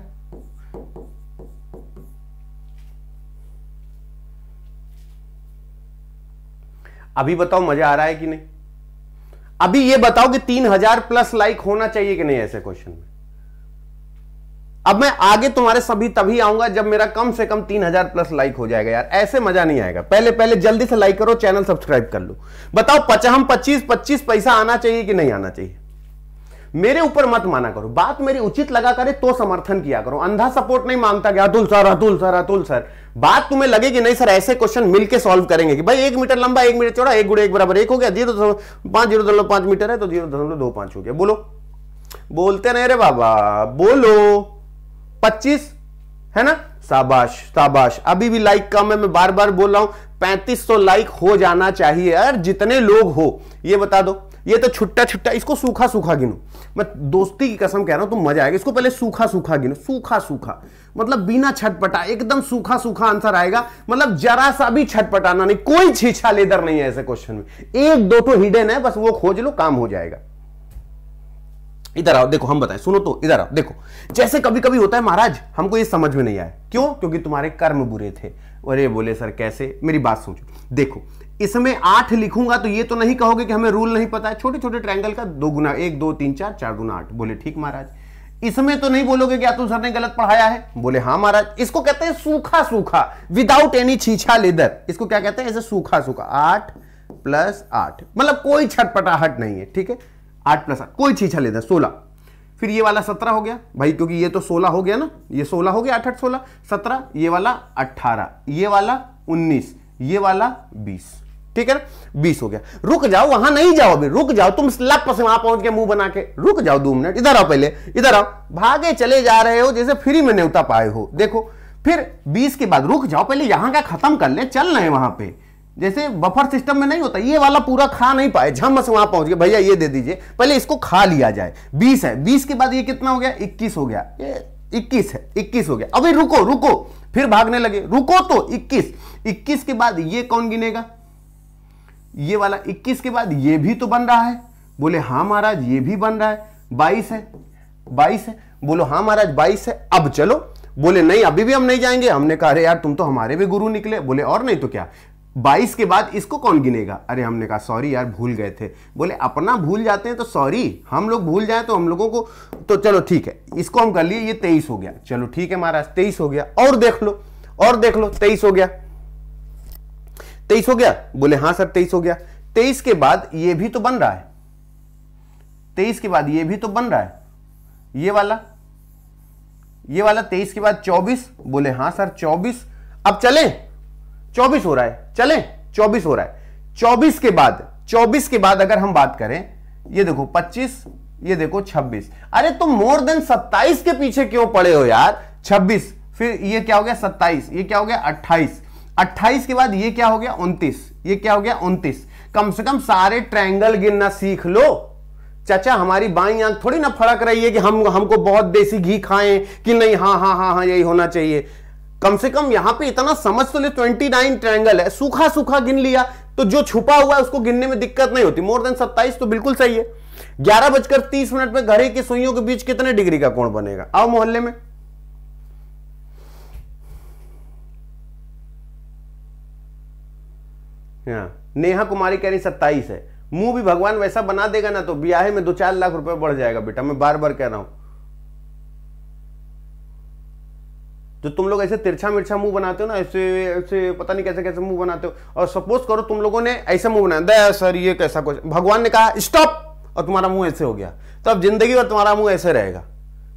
अभी बताओ मजा आ रहा है कि नहीं अभी ये बताओ कि 3000 प्लस लाइक होना चाहिए कि नहीं ऐसे क्वेश्चन में अब मैं आगे तुम्हारे सभी तभी आऊंगा जब मेरा कम से कम तीन हजार प्लस लाइक हो जाएगा यार ऐसे मजा नहीं आएगा पहले पहले जल्दी से लाइक करो चैनल सब्सक्राइब कर लो बताओ पचा हम पच्चीस पच्चीस पैसा आना चाहिए कि नहीं आना चाहिए मेरे ऊपर मत माना करो बात मेरी उचित लगा करे तो समर्थन किया करो अंधा सपोर्ट नहीं मांगता कि Atul sir Atul sir Atul sir बात तुम्हें लगे कि नहीं सर ऐसे क्वेश्चन मिलके सॉल्व करेंगे कि भाई एक मीटर लंबा एक मीटर चौड़ा एक गुड़े एक बराबर एक हो गया जीरो पांच जीरो दशमलव पांच मीटर है तो जीरो दशमलव दो पांच हो गया बोलो बोलते नहीं रे बाबा बोलो पच्चीस है ना शाबाश शाबाश अभी भी लाइक कम है मैं बार बार बोल रहा हूं पैंतीस सौ लाइक हो जाना चाहिए यार जितने लोग हो ये बता दो ये तो छुट्टा छुट्टा इसको सूखा सूखा गिनो मैं दोस्ती की कसम कह रहा हूं तो मजा आएगा इसको पहले सूखा सूखा गिनो सूखा सूखा मतलब बिना छटपटा एकदम सूखा सूखा आंसर आएगा मतलब जरा सा भी छटपटाना नहीं कोई छीछा लेदर नहीं है ऐसे क्वेश्चन में एक दो तो हिडन है बस वो खोज लो काम हो जाएगा इधर आओ देखो हम बताएं सुनो तो इधर आओ देखो जैसे कभी कभी होता है महाराज हमको ये समझ में नहीं आया क्यों क्योंकि तुम्हारे कर्म बुरे थे अरे बोले सर कैसे मेरी बात सोचो देखो इसमें आठ लिखूंगा तो ये तो नहीं कहोगे कि हमें रूल नहीं पता है छोटे छोटे ट्रायंगल का दो गुना एक दो तीन चार चार गुना आठ बोले ठीक महाराज इसमें तो नहीं बोलोगे क्या तुम तो सर ने गलत पढ़ाया है बोले हाँ महाराज इसको कहते हैं सूखा सूखा विदाउट एनी छीछा लेदर इसको क्या कहते हैं ऐसे सूखा सूखा आठ प्लस आठ मतलब कोई छटपटाहट नहीं है ठीक है आठ प्लस आठ कोई छीछा लेते हैं सोलह फिर ये वाला सत्रह हो गया भाई क्योंकि ये तो सोलह हो गया ना ये सोलह हो गया आठ आठ सोलह सत्रह ये वाला अट्ठारह ये वाला उन्नीस ये वाला बीस ठीक है ना बीस हो गया रुक जाओ वहां नहीं जाओ अभी रुक जाओ तुम लप से वहां पहुंच के मुंह बना के रुक जाओ दो मिनट इधर आओ पहले इधर आओ भागे चले जा रहे हो जैसे फ्री में न्योता पाए हो देखो फिर बीस के बाद रुक जाओ पहले यहां का खत्म कर ले चल रहे वहां पर जैसे बफर सिस्टम में नहीं होता ये वाला पूरा खा नहीं पाए झम से वहां पहुंच गए भैया ये दे दीजिए पहले इसको खा लिया जाए बीस है बीस के बाद ये कितना हो गया इक्कीस हो गया ये इक्कीस है इक्कीस हो गया अभी रुको रुको फिर भागने लगे रुको तो इक्कीस इक्कीस के बाद ये कौन गिनेगा ये वाला इक्कीस के बाद ये भी तो बन रहा है बोले हाँ महाराज ये भी बन रहा है बाईस है बाईस है बोलो हाँ महाराज बाईस है अब चलो बोले नहीं अभी भी हम नहीं जाएंगे हमने कहा अरे यार तुम तो हमारे भी गुरु निकले बोले और नहीं तो क्या बाईस के बाद इसको कौन गिनेगा अरे हमने कहा सॉरी यार भूल गए थे बोले अपना भूल जाते हैं तो सॉरी हम लोग भूल जाए तो हम लोगों को तो चलो ठीक है इसको हम कर लिए ये तेईस हो गया चलो ठीक है महाराज तेईस हो गया और देख लो और देख लो तेईस हो गया तेईस हो गया बोले हां सर तेईस हो गया तेईस के बाद ये भी तो बन रहा है तेईस के बाद ये भी तो बन रहा है ये वाला ये वाला तेईस के बाद चौबीस बोले हां सर चौबीस अब चले चौबीस हो रहा है चले चौबीस हो रहा है चौबीस के बाद चौबीस के बाद अगर हम बात करें ये देखो पच्चीस ये देखो छब्बीस अरे तुम मोर देन सत्ताईस के पीछे क्यों पड़े हो यार छब्बीस फिर ये क्या हो गया सत्ताईस ये क्या हो गया अट्ठाईस अट्ठाईस के बाद ये क्या हो गया उन्तीस ये क्या हो गया उन्तीस कम से कम सारे ट्रायंगल गिनना सीख लो चाचा हमारी बाई आंख थोड़ी ना फड़क रही है कि हम हमको बहुत देसी घी खाएं कि नहीं हाँ हाँ हाँ हाँ यही होना चाहिए कम से कम यहां पे इतना समझ तो ले 29 ट्रायंगल है सूखा सूखा गिन लिया तो जो छुपा हुआ है उसको गिनने में दिक्कत नहीं होती मोर देन 27 तो बिल्कुल सही है ग्यारह बजकर तीस मिनट में घरे की सुइयों के बीच कितने डिग्री का कोण बनेगा आओ मोहल्ले में हाँ, नेहा कुमारी कह रही सत्ताईस है मुंह भी भगवान वैसा बना देगा ना तो ब्याह में दो चार लाख रुपए बढ़ जाएगा बेटा मैं बार बार कह रहा हूं जो तुम लोग ऐसे तिरछा मिर्छा मुंह बनाते हो ना ऐसे ऐसे पता नहीं कैसे कैसे मुंह बनाते हो और सपोज करो तुम लोगों ने ऐसा मुंह बनाया दया सर ये कैसा कुछ भगवान ने कहा स्टॉप और तुम्हारा मुंह ऐसे हो गया तो अब जिंदगी और तुम्हारा मुंह ऐसे रहेगा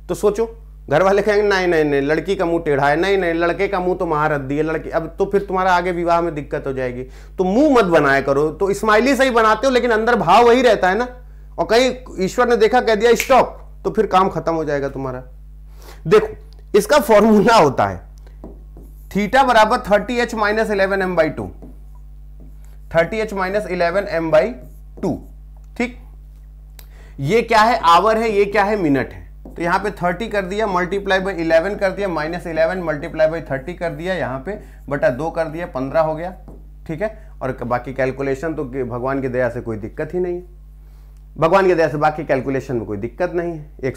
तो सोचो घर वाले कहेंगे नहीं नहीं नहीं लड़की का मुंह टेढ़ा है नहीं नहीं लड़के का मुंह तो महारद्दी है लड़की अब तो फिर तुम्हारा आगे विवाह में दिक्कत हो जाएगी तो मुंह मत बनाया करो तो स्माइली से ही बनाते हो लेकिन अंदर भाव वही रहता है ना और कहीं ईश्वर ने देखा कह दिया स्टॉप तो फिर काम खत्म हो जाएगा तुम्हारा देखो इसका फॉर्मूला होता है थीटा बराबर thirty H minus eleven M by two thirty H minus eleven M by two ठीक ये क्या है आवर है ये क्या है मिनट है तो यहां पे 30 कर दिया मल्टीप्लाई बाई इलेवन कर दिया minus eleven multiply by thirty कर दिया यहां पे बटा दो कर दिया पंद्रह हो गया ठीक है और बाकी कैलकुलेशन तो भगवान की दया से कोई दिक्कत ही नहीं है भगवान की दया से बाकी कैलकुलेशन में कोई दिक्कत नहीं है एक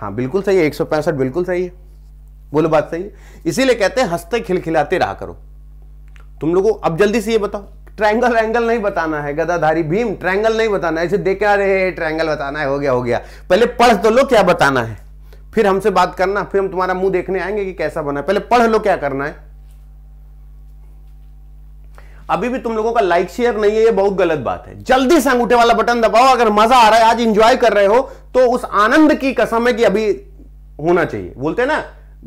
हाँ बिल्कुल सही है एक बिल्कुल सही है बोलो बात सही है इसीलिए कहते हैं हंसते खिलखिलाते रहा करो तुम लोगों अब जल्दी से ये बताओ ट्रायंगल एंगल नहीं बताना है गदाधारी भीम ट्रायंगल नहीं बताना है ऐसे देख आ रहे ट्रायंगल बताना है हो गया हो गया पहले पढ़ तो लो क्या बताना है फिर हमसे बात करना फिर हम तुम्हारा मुंह देखने आएंगे कि कैसा बना पहले पढ़ लो क्या करना है अभी भी तुम लोगों का लाइक शेयर नहीं है ये बहुत गलत बात है जल्दी से अंगूठे वाला बटन दबाओ अगर मजा आ रहा है आज इंजॉय कर रहे हो तो उस आनंद की कसम है कि अभी होना चाहिए बोलते ना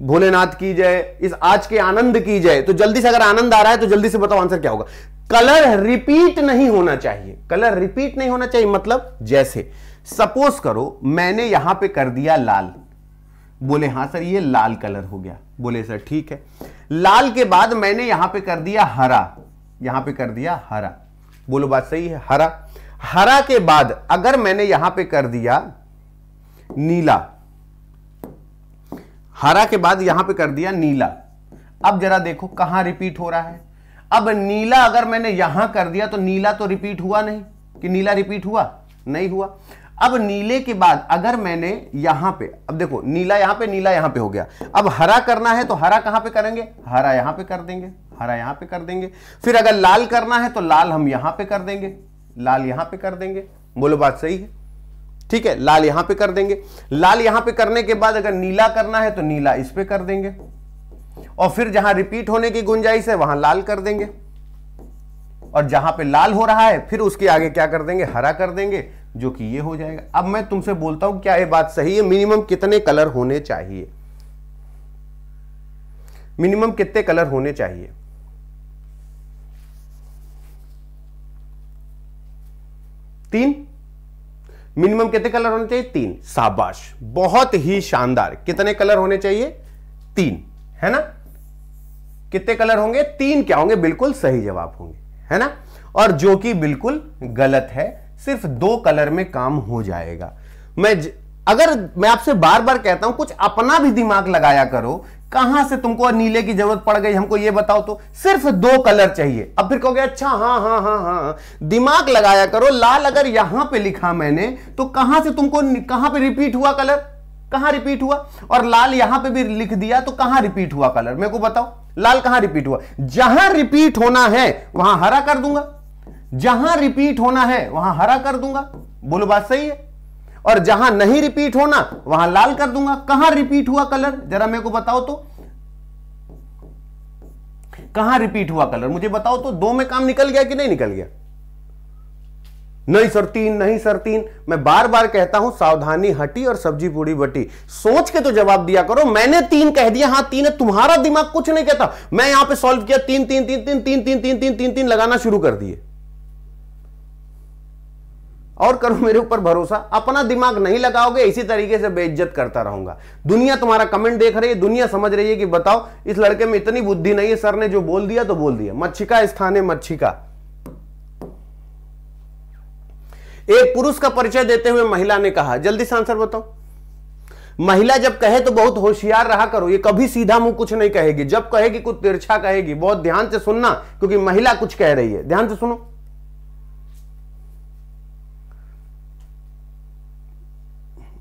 भोलेनाथ की जय इस आज के आनंद की जय तो जल्दी से अगर आनंद आ रहा है तो जल्दी से बताओ आंसर क्या होगा कलर रिपीट नहीं होना चाहिए कलर रिपीट नहीं होना चाहिए मतलब जैसे सपोज करो मैंने यहां पे कर दिया लाल बोले हां सर ये लाल कलर हो गया बोले सर ठीक है लाल के बाद मैंने यहां पे कर दिया हरा यहां पे कर दिया हरा बोलो बात सही है हरा हरा के बाद अगर मैंने यहां पे कर दिया नीला हरा के बाद यहां पे कर दिया नीला अब जरा देखो कहां रिपीट हो रहा है अब नीला अगर मैंने यहां कर दिया तो नीला तो रिपीट हुआ नहीं कि नीला रिपीट हुआ नहीं हुआ अब नीले के बाद अगर मैंने यहां पे अब देखो नीला यहां पे नीला यहां पे हो गया अब हरा करना है तो हरा कहां पे करेंगे हरा यहां पे कर देंगे हरा यहां पे कर देंगे फिर अगर लाल करना है तो लाल हम यहां पे कर देंगे लाल यहां पे कर देंगे बोलो बात सही है ठीक है लाल यहां पे कर देंगे लाल यहां पे करने के बाद अगर नीला करना है तो नीला इस पर कर देंगे और फिर जहां रिपीट होने की गुंजाइश है वहां लाल कर देंगे और जहां पे लाल हो रहा है फिर उसके आगे क्या कर देंगे हरा कर देंगे जो कि ये हो जाएगा अब मैं तुमसे बोलता हूं क्या ये बात सही है मिनिमम कितने कलर होने चाहिए मिनिमम कितने कलर होने चाहिए तीन मिनिमम कितने कलर होने चाहिए तीन साबाश बहुत ही शानदार कितने कलर होने चाहिए तीन है ना कितने कलर होंगे तीन क्या होंगे बिल्कुल सही जवाब होंगे है ना और जो कि बिल्कुल गलत है सिर्फ दो कलर में काम हो जाएगा मैं ज... अगर मैं आपसे बार बार कहता हूं कुछ अपना भी दिमाग लगाया करो कहां से तुमको नीले की जरूरत पड़ गई हमको ये बताओ तो सिर्फ दो कलर चाहिए अब फिर कहोगे अच्छा हाँ हाँ हाँ हाँ, हाँ दिमाग लगाया करो लाल अगर यहां पे लिखा मैंने तो कहां से तुमको कहां पे रिपीट हुआ कलर कहां रिपीट हुआ और लाल यहां पे भी लिख दिया तो कहां रिपीट हुआ कलर मेरे को बताओ लाल कहां रिपीट हुआ जहां रिपीट होना है वहां हरा कर दूंगा जहां रिपीट होना है वहां हरा कर दूंगा बोलो बात सही है और जहां नहीं रिपीट होना वहां लाल कर दूंगा कहां रिपीट हुआ कलर जरा मेरे को बताओ तो कहां रिपीट हुआ कलर मुझे बताओ तो दो में काम निकल गया कि नहीं निकल गया नहीं सर तीन नहीं सर तीन मैं बार बार कहता हूं सावधानी हटी और सब्जी पूरी बटी सोच के तो जवाब दिया करो मैंने तीन कह दिया हाँ तीन है तुम्हारा दिमाग कुछ नहीं कहता मैं यहां पे सॉल्व किया तीन तीन तीन तीन तीन तीन तीन तीन तीन तीन लगाना शुरू कर दिए और करो मेरे ऊपर भरोसा अपना दिमाग नहीं लगाओगे इसी तरीके से बेइज्जत करता रहूंगा दुनिया तुम्हारा कमेंट देख रही है दुनिया समझ रही है कि बताओ इस लड़के में इतनी बुद्धि नहीं है सर ने जो बोल दिया तो बोल दिया मच्छिका स्थान है मच्छिका एक पुरुष का परिचय देते हुए महिला ने कहा जल्दी से आंसर बताओ महिला जब कहे तो बहुत होशियार रहा करो ये कभी सीधा मुंह कुछ नहीं कहेगी जब कहेगी कुछ तिरछा कहेगी बहुत ध्यान से सुनना क्योंकि महिला कुछ कह रही है ध्यान से सुनो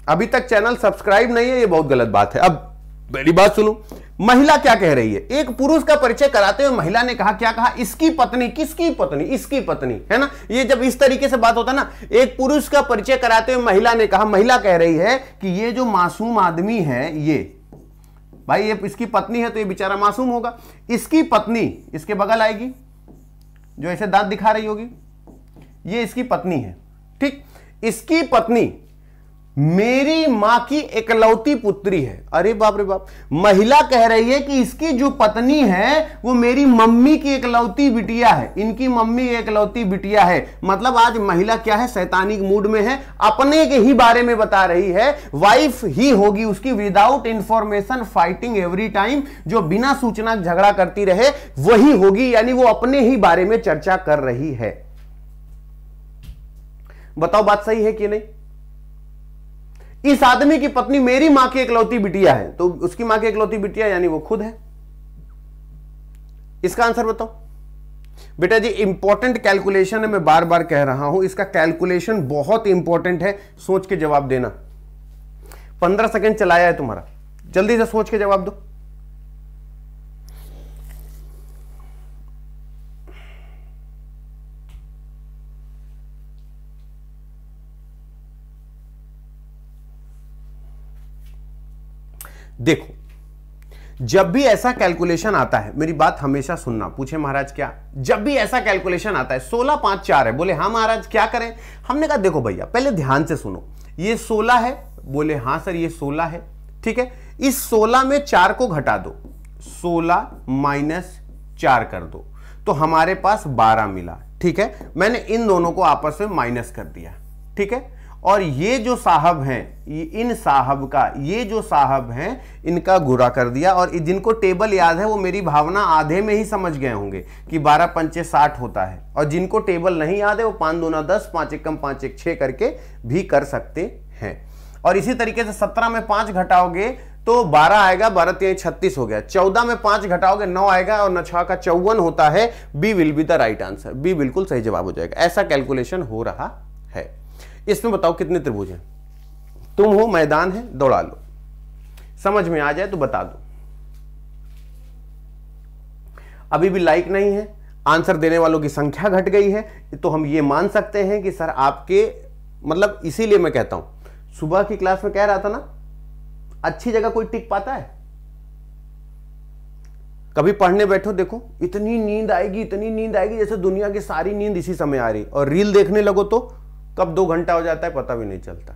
अभी तक चैनल सब्सक्राइब नहीं है ये बहुत गलत बात है अब मेरी बात सुनो महिला क्या कह रही है एक पुरुष का परिचय कराते हुए महिला ने कहा क्या कहा इसकी पत्नी किसकी पत्नी इसकी पत्नी है ना ये जब इस तरीके से बात होता ना एक पुरुष का परिचय कराते हुए महिला ने कहा महिला कह रही है कि ये जो मासूम आदमी है ये भाई ये इसकी पत्नी है तो ये बेचारा मासूम होगा इसकी पत्नी इसके बगल आएगी जो ऐसे दांत दिखा रही होगी ये इसकी पत्नी है ठीक इसकी पत्नी मेरी मां की एकलौती पुत्री है अरे बाप रे बाप महिला कह रही है कि इसकी जो पत्नी है वो मेरी मम्मी की एकलौती बिटिया है इनकी मम्मी एकलौती बिटिया है मतलब आज महिला क्या है सैतानिक मूड में है अपने के ही बारे में बता रही है वाइफ ही होगी उसकी without information fighting every time जो बिना सूचना झगड़ा करती रहे वही होगी यानी वो अपने ही बारे में चर्चा कर रही है बताओ बात सही है कि नहीं इस आदमी की पत्नी मेरी मां की इकलौती बिटिया है तो उसकी मां की इकलौती बिटिया यानी वो खुद है इसका आंसर बताओ बेटा जी इंपॉर्टेंट कैलकुलेशन है मैं बार बार कह रहा हूं इसका कैलकुलेशन बहुत इंपॉर्टेंट है सोच के जवाब देना पंद्रह सेकंड चलाया है तुम्हारा जल्दी से सोच के जवाब दो देखो जब भी ऐसा कैलकुलेशन आता है मेरी बात हमेशा सुनना पूछे महाराज क्या जब भी ऐसा कैलकुलेशन आता है सोलह पांच चार है बोले हाँ महाराज क्या करें हमने कहा देखो भैया पहले ध्यान से सुनो ये सोलह है बोले हाँ सर ये सोलह है ठीक है इस सोलह में चार को घटा दो सोलह माइनस चार कर दो तो हमारे पास बारह मिला ठीक है मैंने इन दोनों को आपस में माइनस कर दिया ठीक है और ये जो साहब हैं इन साहब का ये जो साहब हैं इनका गुरा कर दिया और जिनको टेबल याद है वो मेरी भावना आधे में ही समझ गए होंगे कि बारह पंचे साठ होता है और जिनको टेबल नहीं याद है वो पाँच दोना दस पाँच एक कम पाँच एक छः करके भी कर सकते हैं और इसी तरीके से सत्रह में पाँच घटाओगे तो बारह आएगा बारह तीन छत्तीस हो गया चौदह में पांच घटाओगे नौ आएगा और नछा का चौवन होता है B will be the right answer B बिल्कुल सही जवाब हो जाएगा ऐसा कैलकुलेशन हो रहा इसमें बताओ कितने त्रिभुज हैं तुम हो मैदान है दौड़ा लो समझ में आ जाए तो बता दो अभी भी लाइक नहीं है आंसर देने वालों की संख्या घट गई है तो हम ये मान सकते हैं कि सर आपके मतलब इसीलिए मैं कहता हूं सुबह की क्लास में कह रहा था ना अच्छी जगह कोई टिक पाता है कभी पढ़ने बैठो देखो इतनी नींद आएगी इतनी नींद आएगी जैसे दुनिया की सारी नींद इसी समय आ रही और रील देखने लगो तो कब दो घंटा हो जाता है पता भी नहीं चलता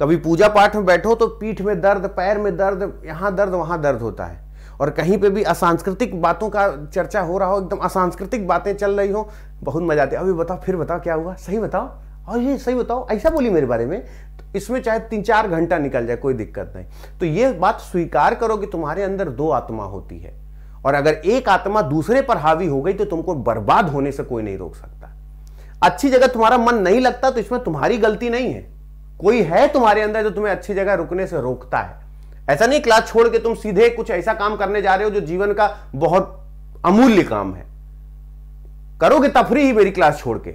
कभी पूजा पाठ में बैठो तो पीठ में दर्द पैर में दर्द यहाँ दर्द वहाँ दर्द होता है और कहीं पे भी असांस्कृतिक बातों का चर्चा हो रहा हो एकदम असांस्कृतिक बातें चल रही हो बहुत मजा आती है अभी बताओ फिर बताओ क्या हुआ सही बताओ और ये सही बताओ ऐसा बोली मेरे बारे में तो इसमें चाहे तीन चार घंटा निकल जाए कोई दिक्कत नहीं तो ये बात स्वीकार करो कि तुम्हारे अंदर दो आत्मा होती है और अगर एक आत्मा दूसरे पर हावी हो गई तो तुमको बर्बाद होने से कोई नहीं रोक सकता अच्छी जगह तुम्हारा मन नहीं लगता तो इसमें तुम्हारी गलती नहीं है कोई है तुम्हारे अंदर जो तुम्हें अच्छी जगह रुकने से रोकता है ऐसा नहीं क्लास छोड़ के तुम सीधे कुछ ऐसा काम करने जा रहे हो जो जीवन का बहुत अमूल्य काम है करोगे तफरी ही मेरी क्लास छोड़ के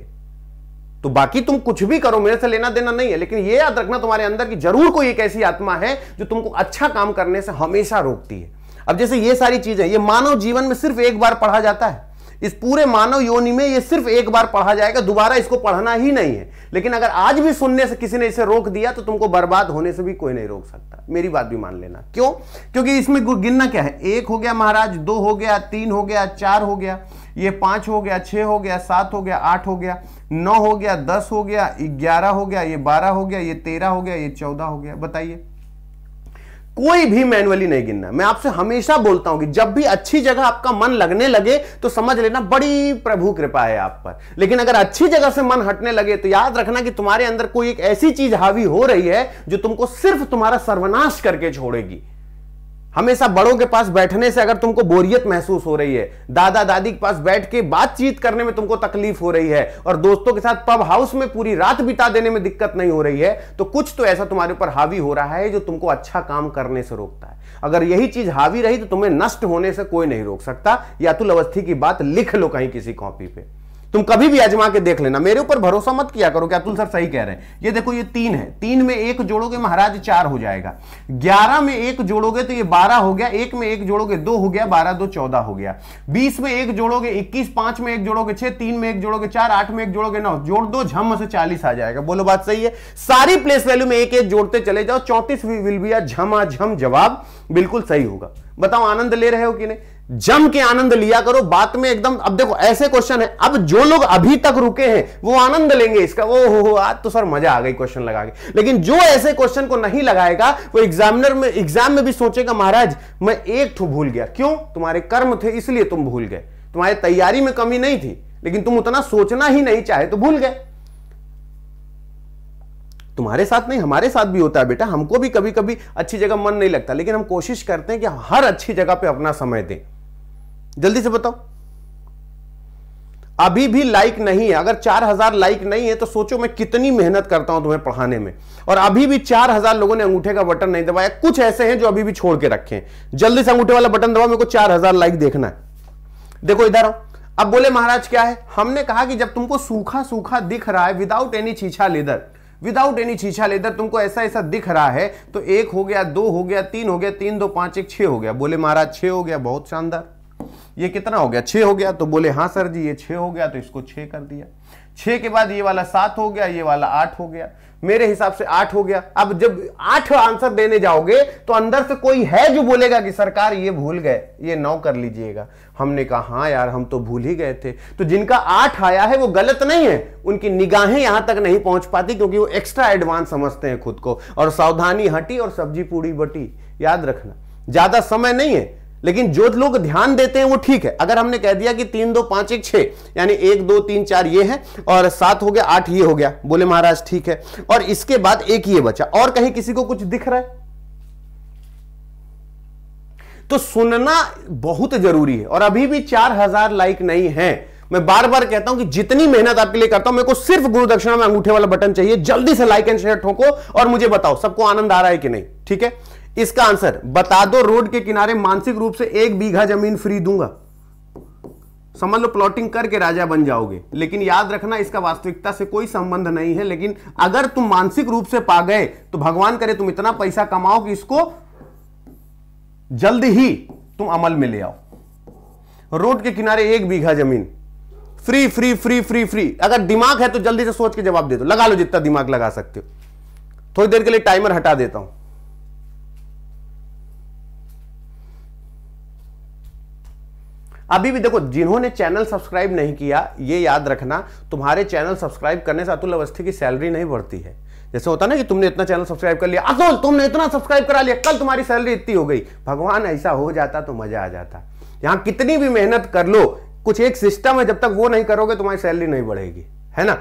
तो बाकी तुम कुछ भी करो मेरे से लेना देना नहीं है लेकिन यह याद रखना तुम्हारे अंदर की जरूर कोई एक ऐसी आत्मा है जो तुमको अच्छा काम करने से हमेशा रोकती है अब जैसे ये सारी चीजें ये मानव जीवन में सिर्फ एक बार पढ़ा जाता है इस पूरे मानव योनि में ये सिर्फ एक बार पढ़ा जाएगा दोबारा इसको पढ़ना ही नहीं है लेकिन अगर आज भी सुनने से किसी ने इसे रोक दिया तो तुमको बर्बाद होने से भी कोई नहीं रोक सकता मेरी बात भी मान लेना क्यों क्योंकि इसमें गिनना क्या है एक हो गया महाराज दो हो गया तीन हो गया चार हो गया ये पांच हो गया छह हो गया सात हो गया आठ हो गया नौ हो गया दस हो गया ग्यारह हो गया ये बारह हो गया ये तेरह हो गया ये चौदह हो गया बताइए कोई भी मैनुअली नहीं गिनना मैं आपसे हमेशा बोलता हूं कि जब भी अच्छी जगह आपका मन लगने लगे तो समझ लेना बड़ी प्रभु कृपा है आप पर लेकिन अगर अच्छी जगह से मन हटने लगे तो याद रखना कि तुम्हारे अंदर कोई एक ऐसी चीज हावी हो रही है जो तुमको सिर्फ तुम्हारा सर्वनाश करके छोड़ेगी हमेशा बड़ों के पास बैठने से अगर तुमको बोरियत महसूस हो रही है दादा दादी के पास बैठ के बातचीत करने में तुमको तकलीफ हो रही है और दोस्तों के साथ पब हाउस में पूरी रात बिता देने में दिक्कत नहीं हो रही है तो कुछ तो ऐसा तुम्हारे ऊपर हावी हो रहा है जो तुमको अच्छा काम करने से रोकता है अगर यही चीज हावी रही तो तुम्हें नष्ट होने से कोई नहीं रोक सकता या तुल अवस्थी की बात लिख लो कहीं किसी कॉपी पर तुम कभी भी आजमा के देख लेना मेरे ऊपर भरोसा मत किया करो कि अतुल सर सही कह रहे हैं ये देखो ये तीन है तीन में एक जोड़ोगे महाराज चार हो जाएगा ग्यारह में एक जोड़ोगे तो ये बारह हो गया एक में एक जोड़ोगे दो हो गया बारह दो चौदह हो गया बीस में एक जोड़ोगे इक्कीस पांच में एक जोड़ोगे छह तीन में एक जोड़ोगे चार आठ में एक जोड़ोगे नौ जोड़ दो झम से चालीस आ जाएगा बोलो बात सही है सारी प्लेस वैल्यू में एक एक जोड़ते चले जाओ चौंतीस विल बी झम आ झम जवाब बिल्कुल सही होगा बताओ आनंद ले रहे हो कि नहीं जम के आनंद लिया करो बात में एकदम अब देखो ऐसे क्वेश्चन है अब जो लोग अभी तक रुके हैं वो आनंद लेंगे इसका वो हो, हो आज तो सर मजा आ गई क्वेश्चन लगा के लेकिन जो ऐसे क्वेश्चन को नहीं लगाएगा वो एग्जामिनर में एग्जाम में भी सोचेगा महाराज मैं एक ठो भूल गया क्यों तुम्हारे कर्म थे इसलिए तुम भूल गए तुम्हारी तैयारी में कमी नहीं थी लेकिन तुम उतना सोचना ही नहीं चाहे तो भूल गए तुम्हारे साथ नहीं हमारे साथ भी होता है बेटा हमको भी कभी कभी अच्छी जगह मन नहीं लगता लेकिन हम कोशिश करते हैं कि हर अच्छी जगह पे अपना समय दें जल्दी से बताओ अभी भी लाइक नहीं है अगर 4000 लाइक नहीं है तो सोचो मैं कितनी मेहनत करता हूं तुम्हें पढ़ाने में और अभी भी 4000 लोगों ने अंगूठे का बटन नहीं दबाया कुछ ऐसे हैं जो अभी भी छोड़ के रखे हैं जल्दी से अंगूठे वाला बटन दबाओ मेरे को 4000 लाइक देखना है देखो इधर आओ अब बोले महाराज क्या है हमने कहा कि जब तुमको सूखा सूखा दिख रहा है विदाउट एनी छीछा लेदर विदाउट एनी छीछा लेदर तुमको ऐसा ऐसा दिख रहा है तो एक हो गया दो हो गया तीन हो गया तीन दो पांच एक छह हो गया बोले महाराज छह हो गया बहुत शानदार ये कितना हो गया छे हो गया तो बोले हाँ सर जी ये छे हो गया तो इसको छ कर दिया छ के बाद ये वाला सात हो गया ये वाला आठ हो गया मेरे हिसाब से आठ हो गया अब जब आठ आंसर देने जाओगे तो अंदर से कोई है जो बोलेगा कि सरकार ये भूल गए ये नौ कर लीजिएगा हमने कहा हाँ यार हम तो भूल ही गए थे तो जिनका आठ आया है वो गलत नहीं है उनकी निगाहें यहां तक नहीं पहुंच पाती क्योंकि वो एक्स्ट्रा एडवांस समझते हैं खुद को और सावधानी हटी और सब्जी पूरी बटी याद रखना ज्यादा समय नहीं है लेकिन जो लोग ध्यान देते हैं वो ठीक है अगर हमने कह दिया कि तीन दो पांच एक छह यानी एक दो तीन चार ये है और सात हो गया आठ ये हो गया बोले महाराज ठीक है और इसके बाद एक ये बचा और कहीं किसी को कुछ दिख रहा है तो सुनना बहुत जरूरी है और अभी भी चार हजार लाइक नहीं है मैं बार बार कहता हूं कि जितनी मेहनत आपके लिए करता हूं मेरे को सिर्फ गुरु दक्षिणा में अंगूठे वाला बटन चाहिए जल्दी से लाइक एंड शेयर ठोको और मुझे बताओ सबको आनंद आ रहा है कि नहीं ठीक है इसका आंसर बता दो रोड के किनारे मानसिक रूप से एक बीघा जमीन फ्री दूंगा समझ लो प्लॉटिंग करके राजा बन जाओगे लेकिन याद रखना इसका वास्तविकता से कोई संबंध नहीं है लेकिन अगर तुम मानसिक रूप से पा गए तो भगवान करे तुम इतना पैसा कमाओ कि इसको जल्द ही तुम अमल में ले आओ रोड के किनारे एक बीघा जमीन free free free free free अगर दिमाग है तो जल्दी से सोच के जवाब दे दो लगा लो जितना दिमाग लगा सकते हो थोड़ी देर के लिए टाइमर हटा देता हूं अभी भी देखो जिन्होंने चैनल सब्सक्राइब नहीं किया ये याद रखना तुम्हारे चैनल सब्सक्राइब करने से अतुल अवस्थी की सैलरी नहीं बढ़ती है जैसे होता ना कि तुमने इतना चैनल सब्सक्राइब कर लिया अतुल तुमने इतना सब्सक्राइब करा लिया कल तुम्हारी सैलरी इतनी हो गई भगवान ऐसा हो जाता तो मजा आ जाता यहां कितनी भी मेहनत कर लो कुछ एक सिस्टम है जब तक वो नहीं करोगे तुम्हारी सैलरी नहीं बढ़ेगी है ना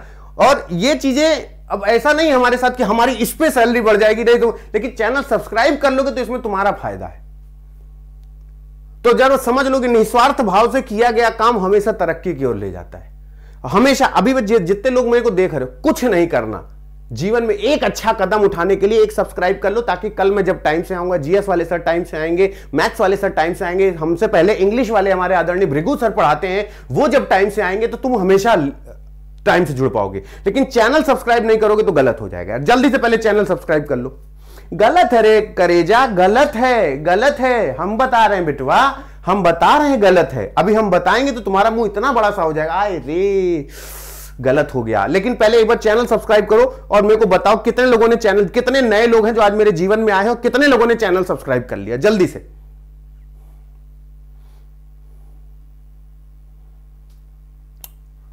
और ये चीजें अब ऐसा नहीं हमारे साथ कि हमारी इस पर सैलरी बढ़ जाएगी नहीं तो लेकिन चैनल सब्सक्राइब कर लोगे तो इसमें तुम्हारा फायदा है तो जरा समझ लो कि निस्वार्थ भाव से किया गया काम हमेशा तरक्की की ओर ले जाता है हमेशा अभी जितने लोग मेरे को देख रहे हो कुछ नहीं करना जीवन में एक अच्छा कदम उठाने के लिए एक सब्सक्राइब कर लो ताकि कल मैं जब टाइम से आऊंगा जीएस वाले सर टाइम से आएंगे मैथ्स वाले सर टाइम से आएंगे हमसे पहले इंग्लिश वाले हमारे आदरणीय भृगु सर पढ़ाते हैं वो जब टाइम से आएंगे तो तुम हमेशा टाइम से जुड़ पाओगे लेकिन चैनल सब्सक्राइब नहीं करोगे तो गलत हो जाएगा जल्दी से पहले चैनल सब्सक्राइब कर लो गलत है रे करेजा गलत है गलत है हम बता रहे हैं बिटवा हम बता रहे हैं गलत है अभी हम बताएंगे तो तुम्हारा मुंह इतना बड़ा सा हो जाएगा आए रे गलत हो गया लेकिन पहले एक बार चैनल सब्सक्राइब करो और मेरे को बताओ कितने लोगों ने चैनल कितने नए लोग हैं जो आज मेरे जीवन में आए हैं और कितने लोगों ने चैनल सब्सक्राइब कर लिया जल्दी से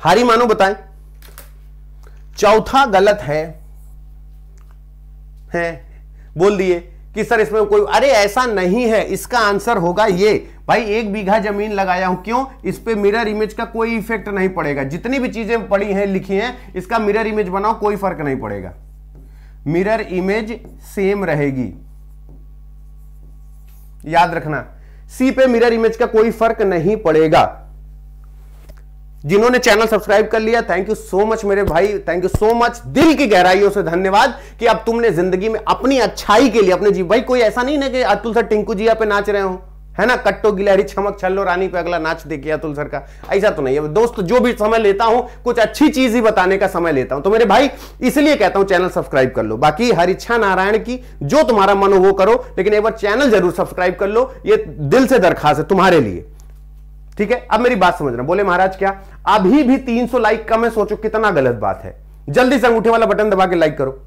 हारी मानो बताएं चौथा गलत है है बोल दिए कि सर इसमें कोई अरे ऐसा नहीं है इसका आंसर होगा ये भाई एक बीघा जमीन लगाया हूं क्यों इस पे मिरर इमेज का कोई इफेक्ट नहीं पड़ेगा जितनी भी चीजें पड़ी हैं लिखी हैं इसका मिरर इमेज बनाओ कोई फर्क नहीं पड़ेगा मिरर इमेज सेम रहेगी याद रखना सी पे मिरर इमेज का कोई फर्क नहीं पड़ेगा जिन्होंने चैनल सब्सक्राइब कर लिया थैंक यू सो मच मेरे भाई थैंक यू सो मच दिल की गहराइयों से धन्यवाद कि अब तुमने जिंदगी में अपनी अच्छाई के लिए अपने जीव भाई कोई ऐसा नहीं ना कि अतुल सर टिंकू जिया पे नाच रहे हो है ना कट्टो गिलहरी छमक छल्लो रानी पे अगला नाच देखिए अतुल सर का ऐसा तो नहीं है दोस्त जो भी समय लेता हूं कुछ अच्छी चीज ही बताने का समय लेता हूं तो मेरे भाई इसलिए कहता हूं चैनल सब्सक्राइब कर लो बाकी हर इच्छा नारायण की जो तुम्हारा मन हो वो करो लेकिन एक बार चैनल जरूर सब्सक्राइब कर लो ये दिल से दरखास्त है तुम्हारे लिए ठीक है अब मेरी बात समझना बोले महाराज क्या अभी भी 300 लाइक कम है सोचो कितना गलत बात है जल्दी से अंगूठे वाला बटन दबा के लाइक करो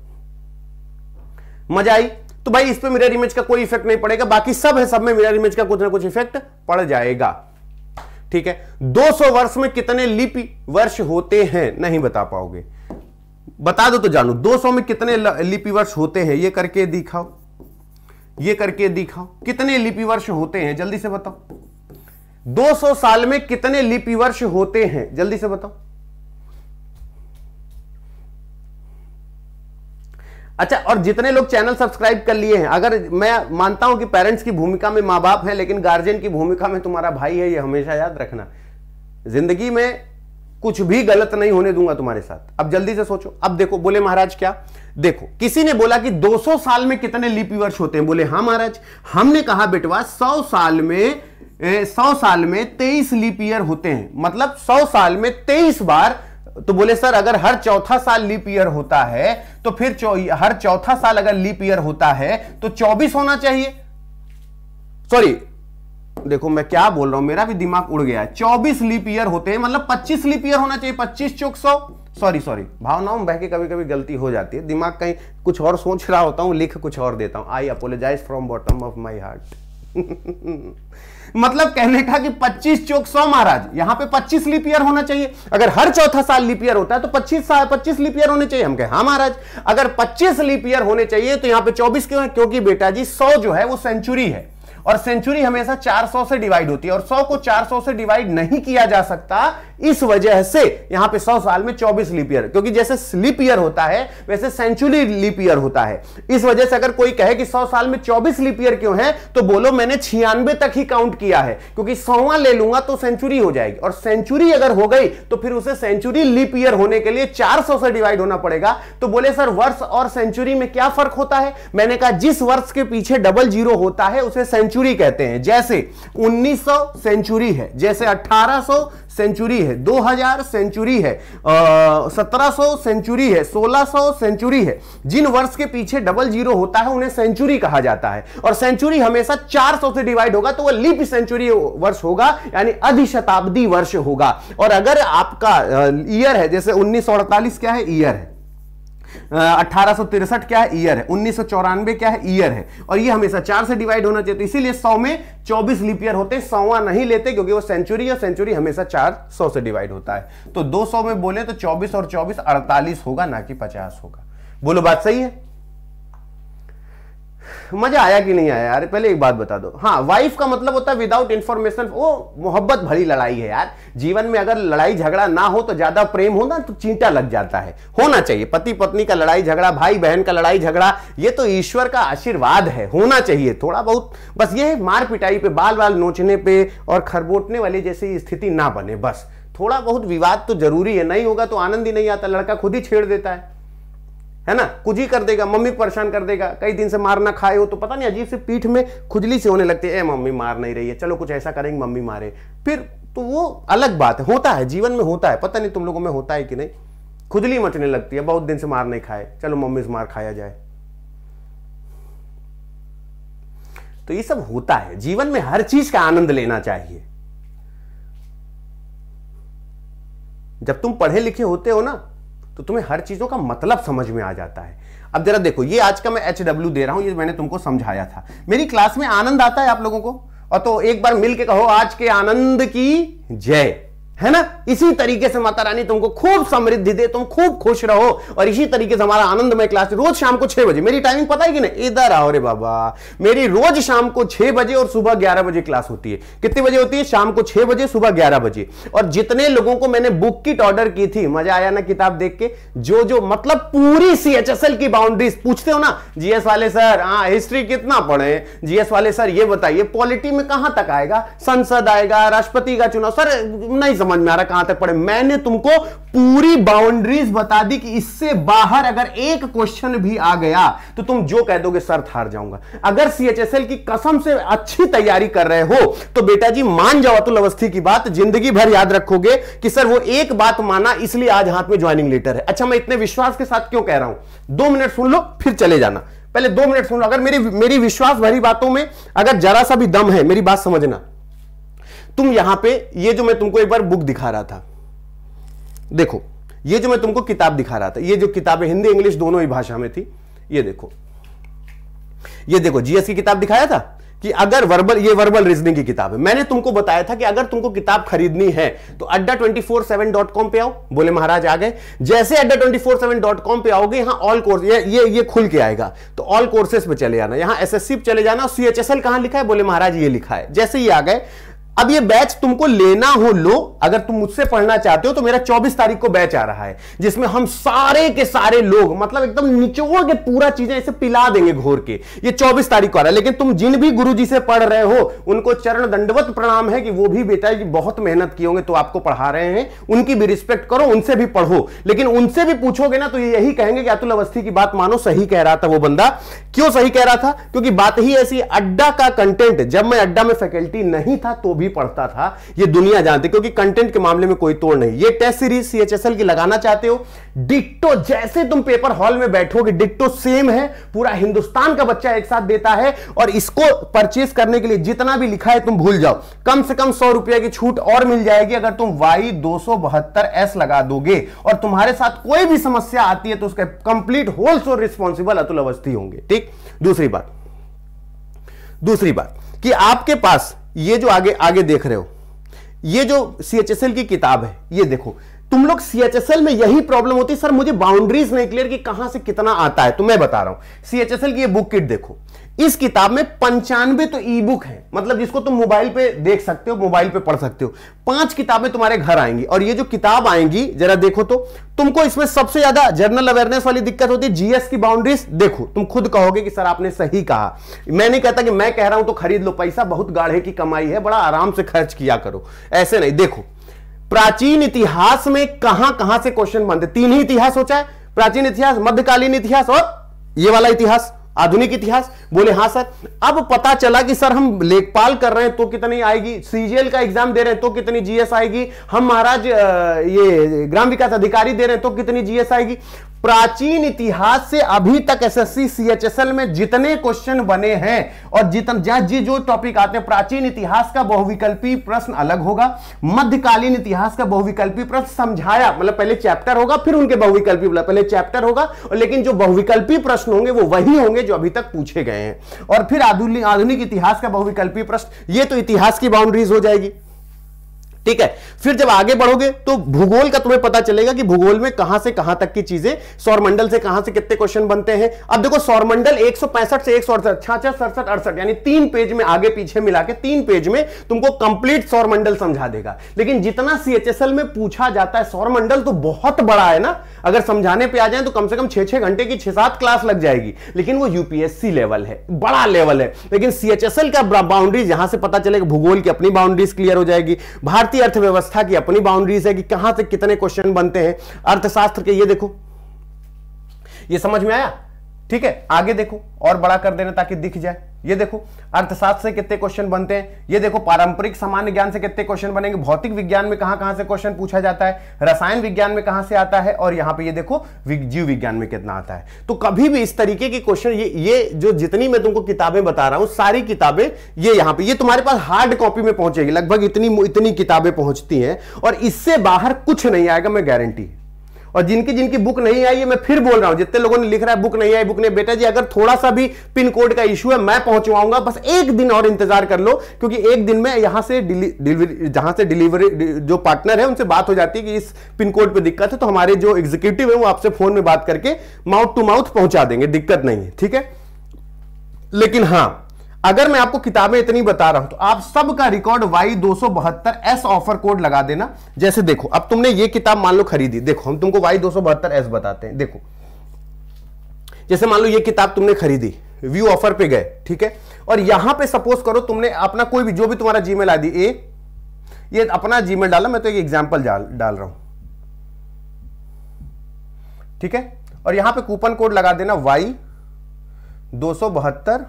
मजा आई तो भाई इस पे मिरर इमेज का कोई इफेक्ट नहीं पड़ेगा बाकी सब है सब में मिरर इमेज का कुछ ना कुछ इफेक्ट पड़ जाएगा ठीक है 200 वर्ष में कितने लिपि वर्ष होते हैं नहीं बता पाओगे बता दो तो जानो 200 में कितने लिपि वर्ष होते हैं ये करके दिखाओ ये करके दिखाओ कितने लिपि वर्ष होते हैं जल्दी से बताओ 200 साल में कितने लिपि वर्ष होते हैं जल्दी से बताओ अच्छा और जितने लोग चैनल सब्सक्राइब कर लिए हैं अगर मैं मानता हूं कि पेरेंट्स की भूमिका में मां बाप हैं लेकिन गार्जियन की भूमिका में तुम्हारा भाई है ये हमेशा याद रखना जिंदगी में कुछ भी गलत नहीं होने दूंगा तुम्हारे साथ अब जल्दी से सोचो अब देखो बोले महाराज क्या देखो किसी ने बोला कि 200 साल में कितने लिपि वर्ष होते हैं बोले हाँ महाराज हमने कहा बेटवा 100 साल में सौ साल में तेईस लीप ईयर होते हैं मतलब सौ साल में तेईस बार तो बोले सर अगर हर चौथा साल लीप ईयर होता है तो फिर चौ, हर चौथा साल अगर लीप ईयर होता है तो चौबीस होना चाहिए सॉरी देखो मैं क्या बोल रहा हूं मेरा भी दिमाग उड़ गया है चौबीस लीप ईयर होते हैं मतलब पच्चीस लीप ईयर होना चाहिए पच्चीस चौक सौ सॉरी सॉरी भावनाओं में बह के कभी कभी गलती हो जाती है दिमाग कहीं कुछ और सोच रहा होता हूं लिख कुछ और देता हूं I apologize from bottom of my heart मतलब कहने का कि 25 चौक 100 महाराज यहां पे 25 लीप ईयर होना चाहिए अगर हर चौथा साल लीप ईयर होता है तो 25 साल 25 लीप ईयर होने चाहिए हम कहे हाँ महाराज अगर 25 लीप ईयर होने चाहिए तो यहां पे 24 क्यों है क्योंकि बेटा जी 100 जो है वो सेंचुरी है और सेंचुरी हमेशा 400 से डिवाइड होती है और 100 को 400 से डिवाइड नहीं किया जा सकता इस वजह से यहां पे 100 साल में 24 लीप ईयर क्योंकि जैसे स्लीप ईयर होता है वैसे सेंचुरी लीप ईयर होता है इस वजह से अगर कोई कहे कि 100 साल में 24 लीप ईयर क्यों है तो बोलो मैंने छियानवे तक ही काउंट किया है क्योंकि सौवा ले लूंगा तो सेंचुरी हो जाएगी और सेंचुरी अगर हो गई तो फिर उसे सेंचुरी लीप ईयर होने के लिए चार से डिवाइड होना पड़ेगा तो बोले सर वर्ष और सेंचुरी में क्या फर्क होता है मैंने कहा जिस वर्ष के पीछे डबल जीरो होता है उसे सेंचुरी कहते हैं जैसे 1900 सेंचुरी है जैसे 1800 सेंचुरी है 2000 सेंचुरी है सत्रह सौ सेंचुरी है 1600 सेंचुरी है जिन वर्ष के पीछे डबल जीरो होता है उन्हें सेंचुरी कहा जाता है और सेंचुरी हमेशा 400 से डिवाइड होगा तो वह लिप सेंचुरी वर्ष होगा यानी अधिशताब्दी वर्ष होगा और अगर आपका ईयर है जैसे उन्नीस क्या है ईयर है अट्ठारह क्या है ईयर है उन्नीस क्या है ईयर है और ये हमेशा चार से डिवाइड होना चाहिए तो इसीलिए सौ में चौबीस लिपियर होते हैं सौवा नहीं लेते क्योंकि वो सेंचुरी और सेंचुरी हमेशा चार सौ से डिवाइड होता है तो दो सौ में बोले तो चौबीस और चौबीस अड़तालीस होगा ना कि पचास होगा बोलो बात सही है मजा आया कि नहीं आया यार पहले एक बात बता दो हाँ वाइफ का मतलब होता है विदाउट इंफॉर्मेशन वो मोहब्बत भरी लड़ाई है यार जीवन में अगर लड़ाई झगड़ा ना हो तो ज्यादा प्रेम हो ना तो चींटा लग जाता है होना चाहिए पति पत्नी का लड़ाई झगड़ा भाई बहन का लड़ाई झगड़ा ये तो ईश्वर का आशीर्वाद है होना चाहिए थोड़ा बहुत बस ये मार पिटाई पे बाल बाल नोचने पे और खरबोटने वाली जैसी स्थिति ना बने बस थोड़ा बहुत विवाद तो जरूरी है नहीं होगा तो आनंद ही नहीं आता लड़का खुद ही छेड़ देता है है ना कुछ ही कर देगा मम्मी परेशान कर देगा कई दिन से मार ना खाए हो तो पता नहीं अजीब से पीठ में खुजली से होने लगती है ए मम्मी मार नहीं रही है चलो कुछ ऐसा करेंगे मम्मी मारे फिर तो वो अलग बात है होता है जीवन में होता है पता नहीं तुम लोगों में होता है कि नहीं खुजली मचने लगती है बहुत दिन से मार नहीं खाए चलो मम्मी से मार खाया जाए तो ये सब होता है जीवन में हर चीज का आनंद लेना चाहिए जब तुम पढ़े लिखे होते हो ना तो तुम्हें हर चीज़ों का मतलब समझ में आ जाता है अब जरा देखो ये आज का मैं एच डब्ल्यू दे रहा हूं ये मैंने तुमको समझाया था मेरी क्लास में आनंद आता है आप लोगों को और तो एक बार मिलके कहो आज के आनंद की जय है ना इसी तरीके से माता रानी तुमको खूब समृद्धि दे तुम खूब खुश रहो और इसी तरीके से हमारा आनंदमय क्लास रोज शाम को छह बजे मेरी टाइमिंग पता है कि नहीं इधर आओ रे बाबा मेरी रोज शाम को छह बजे और सुबह ग्यारह बजे क्लास होती है कितने बजे होती है शाम को छह बजे सुबह ग्यारह बजे और जितने लोगों को मैंने बुक किट ऑर्डर की थी मजा आया ना किताब देख के जो जो मतलब पूरी सीएचएसएल की बाउंड्रीज पूछते हो ना जीएस वाले सर हाँ हिस्ट्री कितना पढ़े जीएस वाले सर ये बताइए पॉलिटी में कहां तक आएगा संसद आएगा राष्ट्रपति का चुनाव सर नहीं समझ में आ रहा कहां तक पढ़े मैंने तुमको पूरी बाउंड्रीज बता दी कि इससे बाहर अगर एक क्वेश्चन भी आ गया तो तुम जो कह दोगे सर थार जाऊंगा अगर सीएचएसएल की कसम से अच्छी तैयारी कर रहे हो तो बेटा जी मान जाओ अतुल अवस्थी की बात जिंदगी भर याद रखोगे कि सर वो एक बात माना इसलिए आज हाथ में ज्वाइनिंग लेटर है अच्छा मैं इतने विश्वास के साथ क्यों कह रहा हूं दो मिनट सुन लो फिर चले जाना पहले दो मिनट सुन लो अगर मेरी मेरी विश्वास भरी बातों में अगर जरा सा भी दम है मेरी बात समझना तुम यहां पे ये जो मैं तुमको एक बार बुक दिखा रहा था देखो ये जो मैं तुमको किताब दिखा रहा था ये जो किताब है हिंदी इंग्लिश दोनों ही भाषा में थी ये देखो ये देखो जीएस की किताब दिखाया था कि अगर वर्बल ये वर्बल रीजनिंग की किताब है मैंने तुमको बताया था कि अगर तुमको किताब खरीदनी है तो Adda twenty four seven dot com पे आओ बोले महाराज आ गए जैसे Adda twenty four seven dot com पे आओगे यहां ऑल कोर्स ये ये ये खुल के आएगा तो ऑल कोर्सेस पे चले जाना यहां एसएससी पे चले जाना सीएचएसएल कहां लिखा है बोले महाराज ये लिखा है जैसे ही आ गए अब ये बैच तुमको लेना हो लो अगर तुम मुझसे पढ़ना चाहते हो तो मेरा 24 तारीख को बैच आ रहा है जिसमें हम सारे के सारे लोग मतलब एकदम निचोड़ के पूरा चीजें ऐसे पिला देंगे घोर के ये 24 तारीख को आ रहा है लेकिन तुम जिन भी गुरु जी से पढ़ रहे हो उनको चरण दंडवत प्रणाम है कि वो भी बेटा जी बहुत मेहनत किए होंगे तो आपको पढ़ा रहे हैं उनकी भी रिस्पेक्ट करो उनसे भी पढ़ो लेकिन उनसे भी पूछोगे ना तो यही कहेंगे कि अतुल अवस्थी की बात मानो सही कह रहा था वो बंदा क्यों सही कह रहा था क्योंकि बात ही ऐसी अड्डा का कंटेंट जब मैं अड्डा में फैकल्टी नहीं था तो भी भी पढ़ता था ये दुनिया जानती क्योंकि कंटेंट के मामले में कोई तोड़ नहीं ये टेस्ट सीरीज सीएचएसएल की लगाना चाहते हो डिक्टो जैसे तुम पेपर हॉल में बैठोगे डिक्टो सेम है पूरा हिंदुस्तान का बच्चा एक साथ देता है और इसको परचेस करने के लिए जितना भी लिखा है तुम भूल जाओ कम से कम सौ रुपया की छूट और मिल जाएगी अगर तुम वाई दो एस लगा दोगे और तुम्हारे साथ कोई भी समस्या आती है तो उसका कंप्लीट होल्स और रिस्पॉन्सिबल अतुल अवस्थी होंगे ठीक दूसरी बात दूसरी बात कि आपके पास ये जो आगे आगे देख रहे हो ये जो सी की किताब है ये देखो तुम लोग सीएचएसएल में यही प्रॉब्लम होती है सर मुझे बाउंड्रीज नहीं क्लियर कि कहां से कितना आता है तो मैं बता रहा हूं सीएचएसएल की ये बुक किट देखो इस किताब में पंचानवे तो ई बुक है मतलब जिसको तुम मोबाइल पे देख सकते हो मोबाइल पे पढ़ सकते हो पांच किताबें तुम्हारे घर आएंगी और ये जो किताब आएंगी जरा देखो तो तुमको इसमें सबसे ज्यादा जर्नल अवेयरनेस वाली दिक्कत होती है जीएस की बाउंड्रीज देखो तुम खुद कहोगे कि सर आपने सही कहा मैं नहीं कहता कि मैं कह रहा हूं तो खरीद लो पैसा बहुत गाढ़े की कमाई है बड़ा आराम से खर्च किया करो ऐसे नहीं देखो प्राचीन इतिहास में कहां कहां से क्वेश्चन बनते तीन ही इतिहास सोचा है प्राचीन इतिहास मध्यकालीन इतिहास और ये वाला इतिहास आधुनिक इतिहास बोले हाँ सर अब पता चला कि सर हम लेखपाल कर रहे हैं तो कितनी आएगी सीजीएल का एग्जाम दे रहे हैं तो कितनी जीएस आएगी हम महाराज ये ग्राम विकास अधिकारी दे रहे हैं तो कितनी जीएस आएगी प्राचीन इतिहास से अभी तक एसएससी सीएचएसएल में जितने क्वेश्चन बने हैं और जितन जी जो टॉपिक आते हैं प्राचीन इतिहास का बहुविकल्पी प्रश्न अलग होगा मध्यकालीन इतिहास का बहुविकल्पी प्रश्न समझाया मतलब पहले चैप्टर होगा फिर उनके बहुविकल्पी मतलब पहले चैप्टर होगा और लेकिन जो बहुविकल्पी प्रश्न होंगे वो वही होंगे जो अभी तक पूछे गए हैं और फिर आधुनिक इतिहास का बहुविकल्पी प्रश्न ये तो इतिहास की बाउंड्रीज हो जाएगी ठीक है फिर जब आगे बढ़ोगे तो भूगोल का तुम्हें पता चलेगा कि भूगोल में कहां से कहां तक की चीजें सौरमंडल से कहां से कितने क्वेश्चन बनते हैं अब देखो सौरमंडल एक से एक सौ छियासठ सड़सठ अड़सठ यानी तीन पेज में आगे पीछे मिला के तीन पेज में तुमको कंप्लीट सौरमंडल समझा देगा लेकिन जितना सीएचएसएल में पूछा जाता है सौरमंडल तो बहुत बड़ा है ना अगर समझाने पर आ जाए तो कम से कम छह छह घंटे की छह सात क्लास लग जाएगी लेकिन वो यूपीएससी लेवल है बड़ा लेवल है लेकिन सीएचएसएल का बाउंड्रीज यहां से पता चलेगा भूगोल की अपनी बाउंड्रीज क्लियर हो जाएगी भारतीय भारतीय अर्थव्यवस्था की अपनी बाउंड्रीज है कि कहां से कितने क्वेश्चन बनते हैं अर्थशास्त्र के ये देखो ये समझ में आया ठीक है आगे देखो और बड़ा कर देना ताकि दिख जाए ये देखो अर्थशास्त्र से कितने क्वेश्चन बनते हैं ये देखो पारंपरिक सामान्य ज्ञान से कितने क्वेश्चन बनेंगे भौतिक विज्ञान में कहां कहां से क्वेश्चन पूछा जाता है रसायन विज्ञान में कहां से आता है और यहां पे ये देखो जीव विज्ञान में कितना आता है तो कभी भी इस तरीके के क्वेश्चन ये ये जो जितनी मैं तुमको किताबें बता रहा हूं सारी किताबें ये यहां पर ये तुम्हारे पास हार्ड कॉपी में पहुंचेगी लगभग इतनी इतनी किताबें पहुंचती हैं और इससे बाहर कुछ नहीं आएगा मैं गारंटी और जिनकी जिनकी बुक नहीं आई है मैं फिर बोल रहा हूं जितने लोगों ने लिख रहा है बुक नहीं आई बुक नहीं बेटा जी अगर थोड़ा सा भी पिन कोड का इशू है मैं पहुंचवाऊंगा बस एक दिन और इंतजार कर लो क्योंकि एक दिन में यहां से जहां से डिलीवरी जो पार्टनर है उनसे बात हो जाती है कि इस पिन कोड पर दिक्कत है तो हमारे जो एग्जीक्यूटिव है वो आपसे फोन में बात करके माउथ टू माउथ पहुंचा देंगे दिक्कत नहीं है ठीक है लेकिन हाँ अगर मैं आपको किताबें इतनी बता रहा हूं तो आप सबका रिकॉर्ड वाई दो एस ऑफर कोड लगा देना जैसे देखो अब तुमने ये किताब मान लो खरीदी देखो हम तुमको वाई दो एस बताते हैं देखो जैसे मान लो ये किताब तुमने खरीदी व्यू ऑफर पे गए ठीक है और यहां पे सपोज करो तुमने अपना कोई भी जो भी तुम्हारा जीमेल आई ए ये अपना जीमेल डाला मैं तो एक एग्जांपल डाल डाल रहा हूं ठीक है और यहां पे कूपन कोड लगा देना वाई दो सौ बहत्तर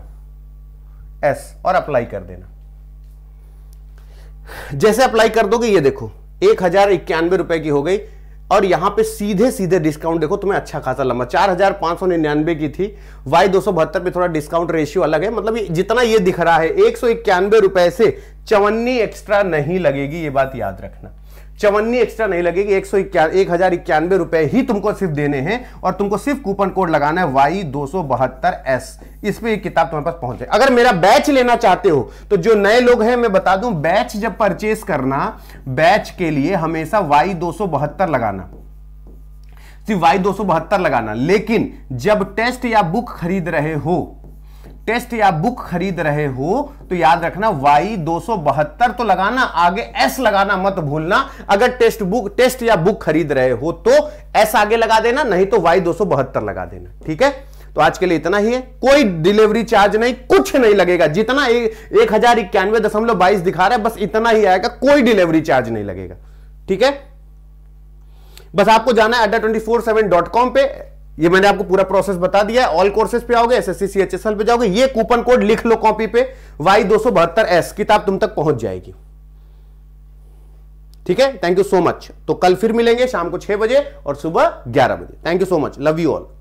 एस और अप्लाई कर देना जैसे अप्लाई कर दोगे ये देखो एक हजार इक्यानवे रुपए की हो गई और यहां पे सीधे सीधे डिस्काउंट देखो तुम्हें अच्छा खासा लंबा चार हजार पांच सौ निन्यानवे की थी वाई दो सौ बहत्तर पे थोड़ा डिस्काउंट रेशियो अलग है मतलब जितना ये दिख रहा है एक सौ इक्यानवे रुपए से चवन्नी एक्स्ट्रा नहीं लगेगी ये बात याद रखना चवन्नी एक्स्ट्रा नहीं लगेगी एक सौ एक हजार इक्यानवे रुपए ही तुमको सिर्फ देने हैं और तुमको सिर्फ कूपन कोड लगाना है वाई दो सौ बहत्तर एस इस पर किताब तुम्हारे पास पहुंच जाए अगर मेरा बैच लेना चाहते हो तो जो नए लोग हैं मैं बता दूं बैच जब परचेस करना बैच के लिए हमेशा वाई दो सौ बहत्तर लगाना सिर्फ वाई दो सौ बहत्तर लगाना लेकिन जब टेस्ट या बुक खरीद रहे हो टेस्ट या बुक खरीद रहे हो तो याद रखना वाई दो तो लगाना आगे एस लगाना मत भूलना अगर टेस्ट बुक टेस्ट या बुक खरीद रहे हो तो एस आगे लगा देना नहीं तो वाई दो लगा देना ठीक है तो आज के लिए इतना ही है कोई डिलीवरी चार्ज नहीं कुछ नहीं लगेगा जितना ए, एक हजार इक्यानवे दशमलव बाईस दिखा रहा है बस इतना ही आएगा कोई डिलीवरी चार्ज नहीं लगेगा ठीक है बस आपको जाना है Adda twenty four seven dot com पे ये मैंने आपको पूरा प्रोसेस बता दिया है ऑल कोर्सेज पे आओगे एसएससी सीएचएसएल पे जाओगे ये कूपन कोड लिख लो कॉपी पे वाई दो एस किताब तुम तक पहुंच जाएगी ठीक है थैंक यू सो मच तो कल फिर मिलेंगे शाम को छह बजे और सुबह ग्यारह बजे thank you so much love you all